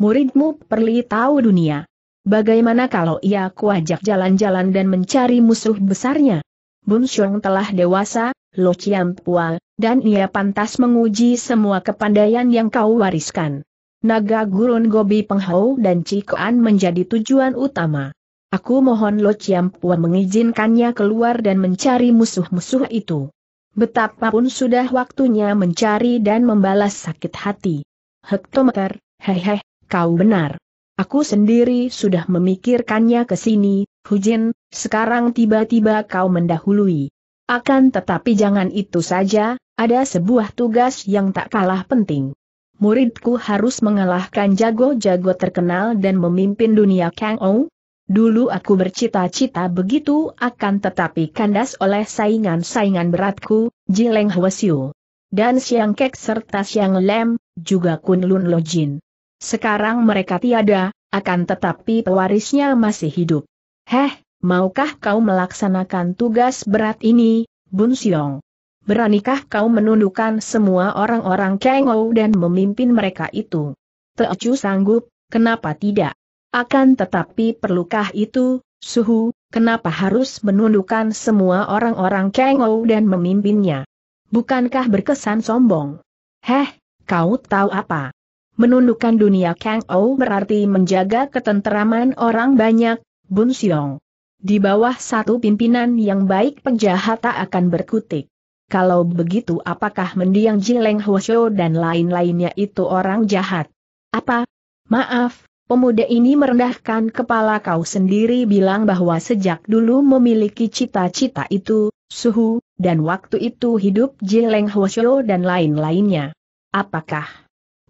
Muridmu perlu tahu dunia. Bagaimana kalau ia kuajak jalan-jalan dan mencari musuh besarnya? Bun Xiong telah dewasa, Lo Chiampua, dan ia pantas menguji semua kepandaian yang kau wariskan. Naga gurun Gobi Penghau dan Cikoan menjadi tujuan utama. Aku mohon Lo Chiampua mengizinkannya keluar dan mencari musuh-musuh itu. Betapapun sudah waktunya mencari dan membalas sakit hati. Hektometer, hehe, kau benar. Aku sendiri sudah memikirkannya ke sini, Hujin, sekarang tiba-tiba kau mendahului. Akan tetapi jangan itu saja, ada sebuah tugas yang tak kalah penting. Muridku harus mengalahkan jago-jago terkenal dan memimpin dunia Kang Ou. Dulu aku bercita-cita begitu akan tetapi kandas oleh saingan-saingan beratku, Jileng Hwasyu. Dan Siang Kek serta Siang Lem, juga Kun Lun Jin. Sekarang mereka tiada, akan tetapi pewarisnya masih hidup. Heh, maukah kau melaksanakan tugas berat ini, Bun Siong? Beranikah kau menundukkan semua orang-orang Kengou dan memimpin mereka itu? Teocu sanggup, kenapa tidak? Akan tetapi perlukah itu, Suhu, kenapa harus menundukkan semua orang-orang Kengou dan memimpinnya? Bukankah berkesan sombong? Heh, kau tahu apa? Menundukkan dunia Kang berarti menjaga ketenteraman orang banyak, Bun Siong. Di bawah satu pimpinan yang baik penjahat tak akan berkutik. Kalau begitu apakah mendiang Jileng Hwasyo dan lain-lainnya itu orang jahat? Apa? Maaf, pemuda ini merendahkan kepala kau sendiri bilang bahwa sejak dulu memiliki cita-cita itu, suhu, dan waktu itu hidup Jileng Hwasyo dan lain-lainnya. Apakah?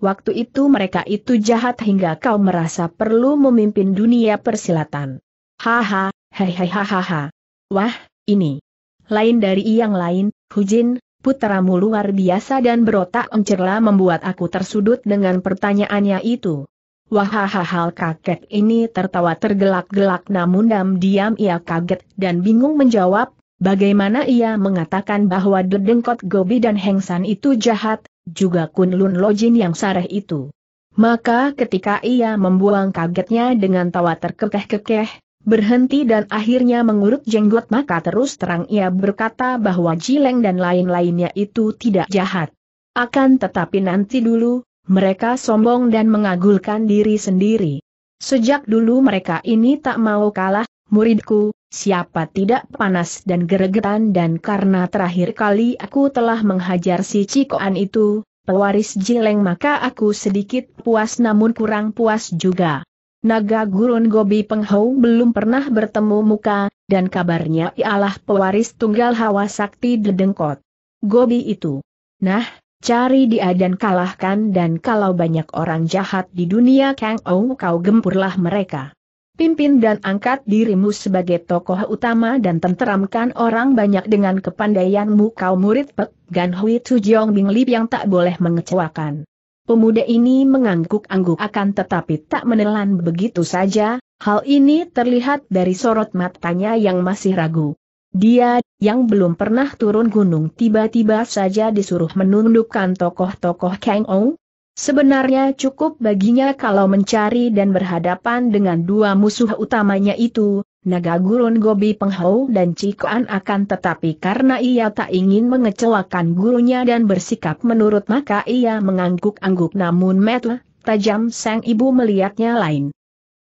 Waktu itu mereka itu jahat hingga kau merasa perlu memimpin dunia persilatan. Haha, Hei hei hahaha. Wah, ini. Lain dari yang lain, Hujin, putramu luar biasa dan berotak encerla membuat aku tersudut dengan pertanyaannya itu. Wah hal kakek ini tertawa tergelak-gelak namun diam-diam ia kaget dan bingung menjawab, bagaimana ia mengatakan bahwa Dedengkot Gobi dan Hengsan itu jahat, juga Kunlun Lojin yang sareh itu. Maka ketika ia membuang kagetnya dengan tawa terkekeh-kekeh, berhenti dan akhirnya mengurut jenggot maka terus terang ia berkata bahwa Jileng dan lain-lainnya itu tidak jahat. Akan tetapi nanti dulu, mereka sombong dan mengagulkan diri sendiri. Sejak dulu mereka ini tak mau kalah, muridku, siapa tidak panas dan geregetan dan karena terakhir kali aku telah menghajar si Cikoan itu, pewaris Jileng maka aku sedikit puas namun kurang puas juga. Naga Gurun Gobi Penghou belum pernah bertemu muka, dan kabarnya ialah pewaris tunggal hawa sakti dedengkot. Gobi itu. Nah, cari dia dan kalahkan dan kalau banyak orang jahat di dunia Kang Ou kau gempurlah mereka. Pimpin dan angkat dirimu sebagai tokoh utama dan tenteramkan orang banyak dengan kepandaianmu kau murid Pek Gan Hui Chu Jiong Bing Lip yang tak boleh mengecewakan. Pemuda ini mengangguk-angguk akan tetapi tak menelan begitu saja, hal ini terlihat dari sorot matanya yang masih ragu. Dia, yang belum pernah turun gunung tiba-tiba saja disuruh menundukkan tokoh-tokoh Kang Ou. Sebenarnya cukup baginya kalau mencari dan berhadapan dengan dua musuh utamanya itu, naga gurun Gobi Penghou dan Cikoan akan tetapi karena ia tak ingin mengecewakan gurunya dan bersikap menurut maka ia mengangguk-angguk namun metu, tajam sang ibu melihatnya lain.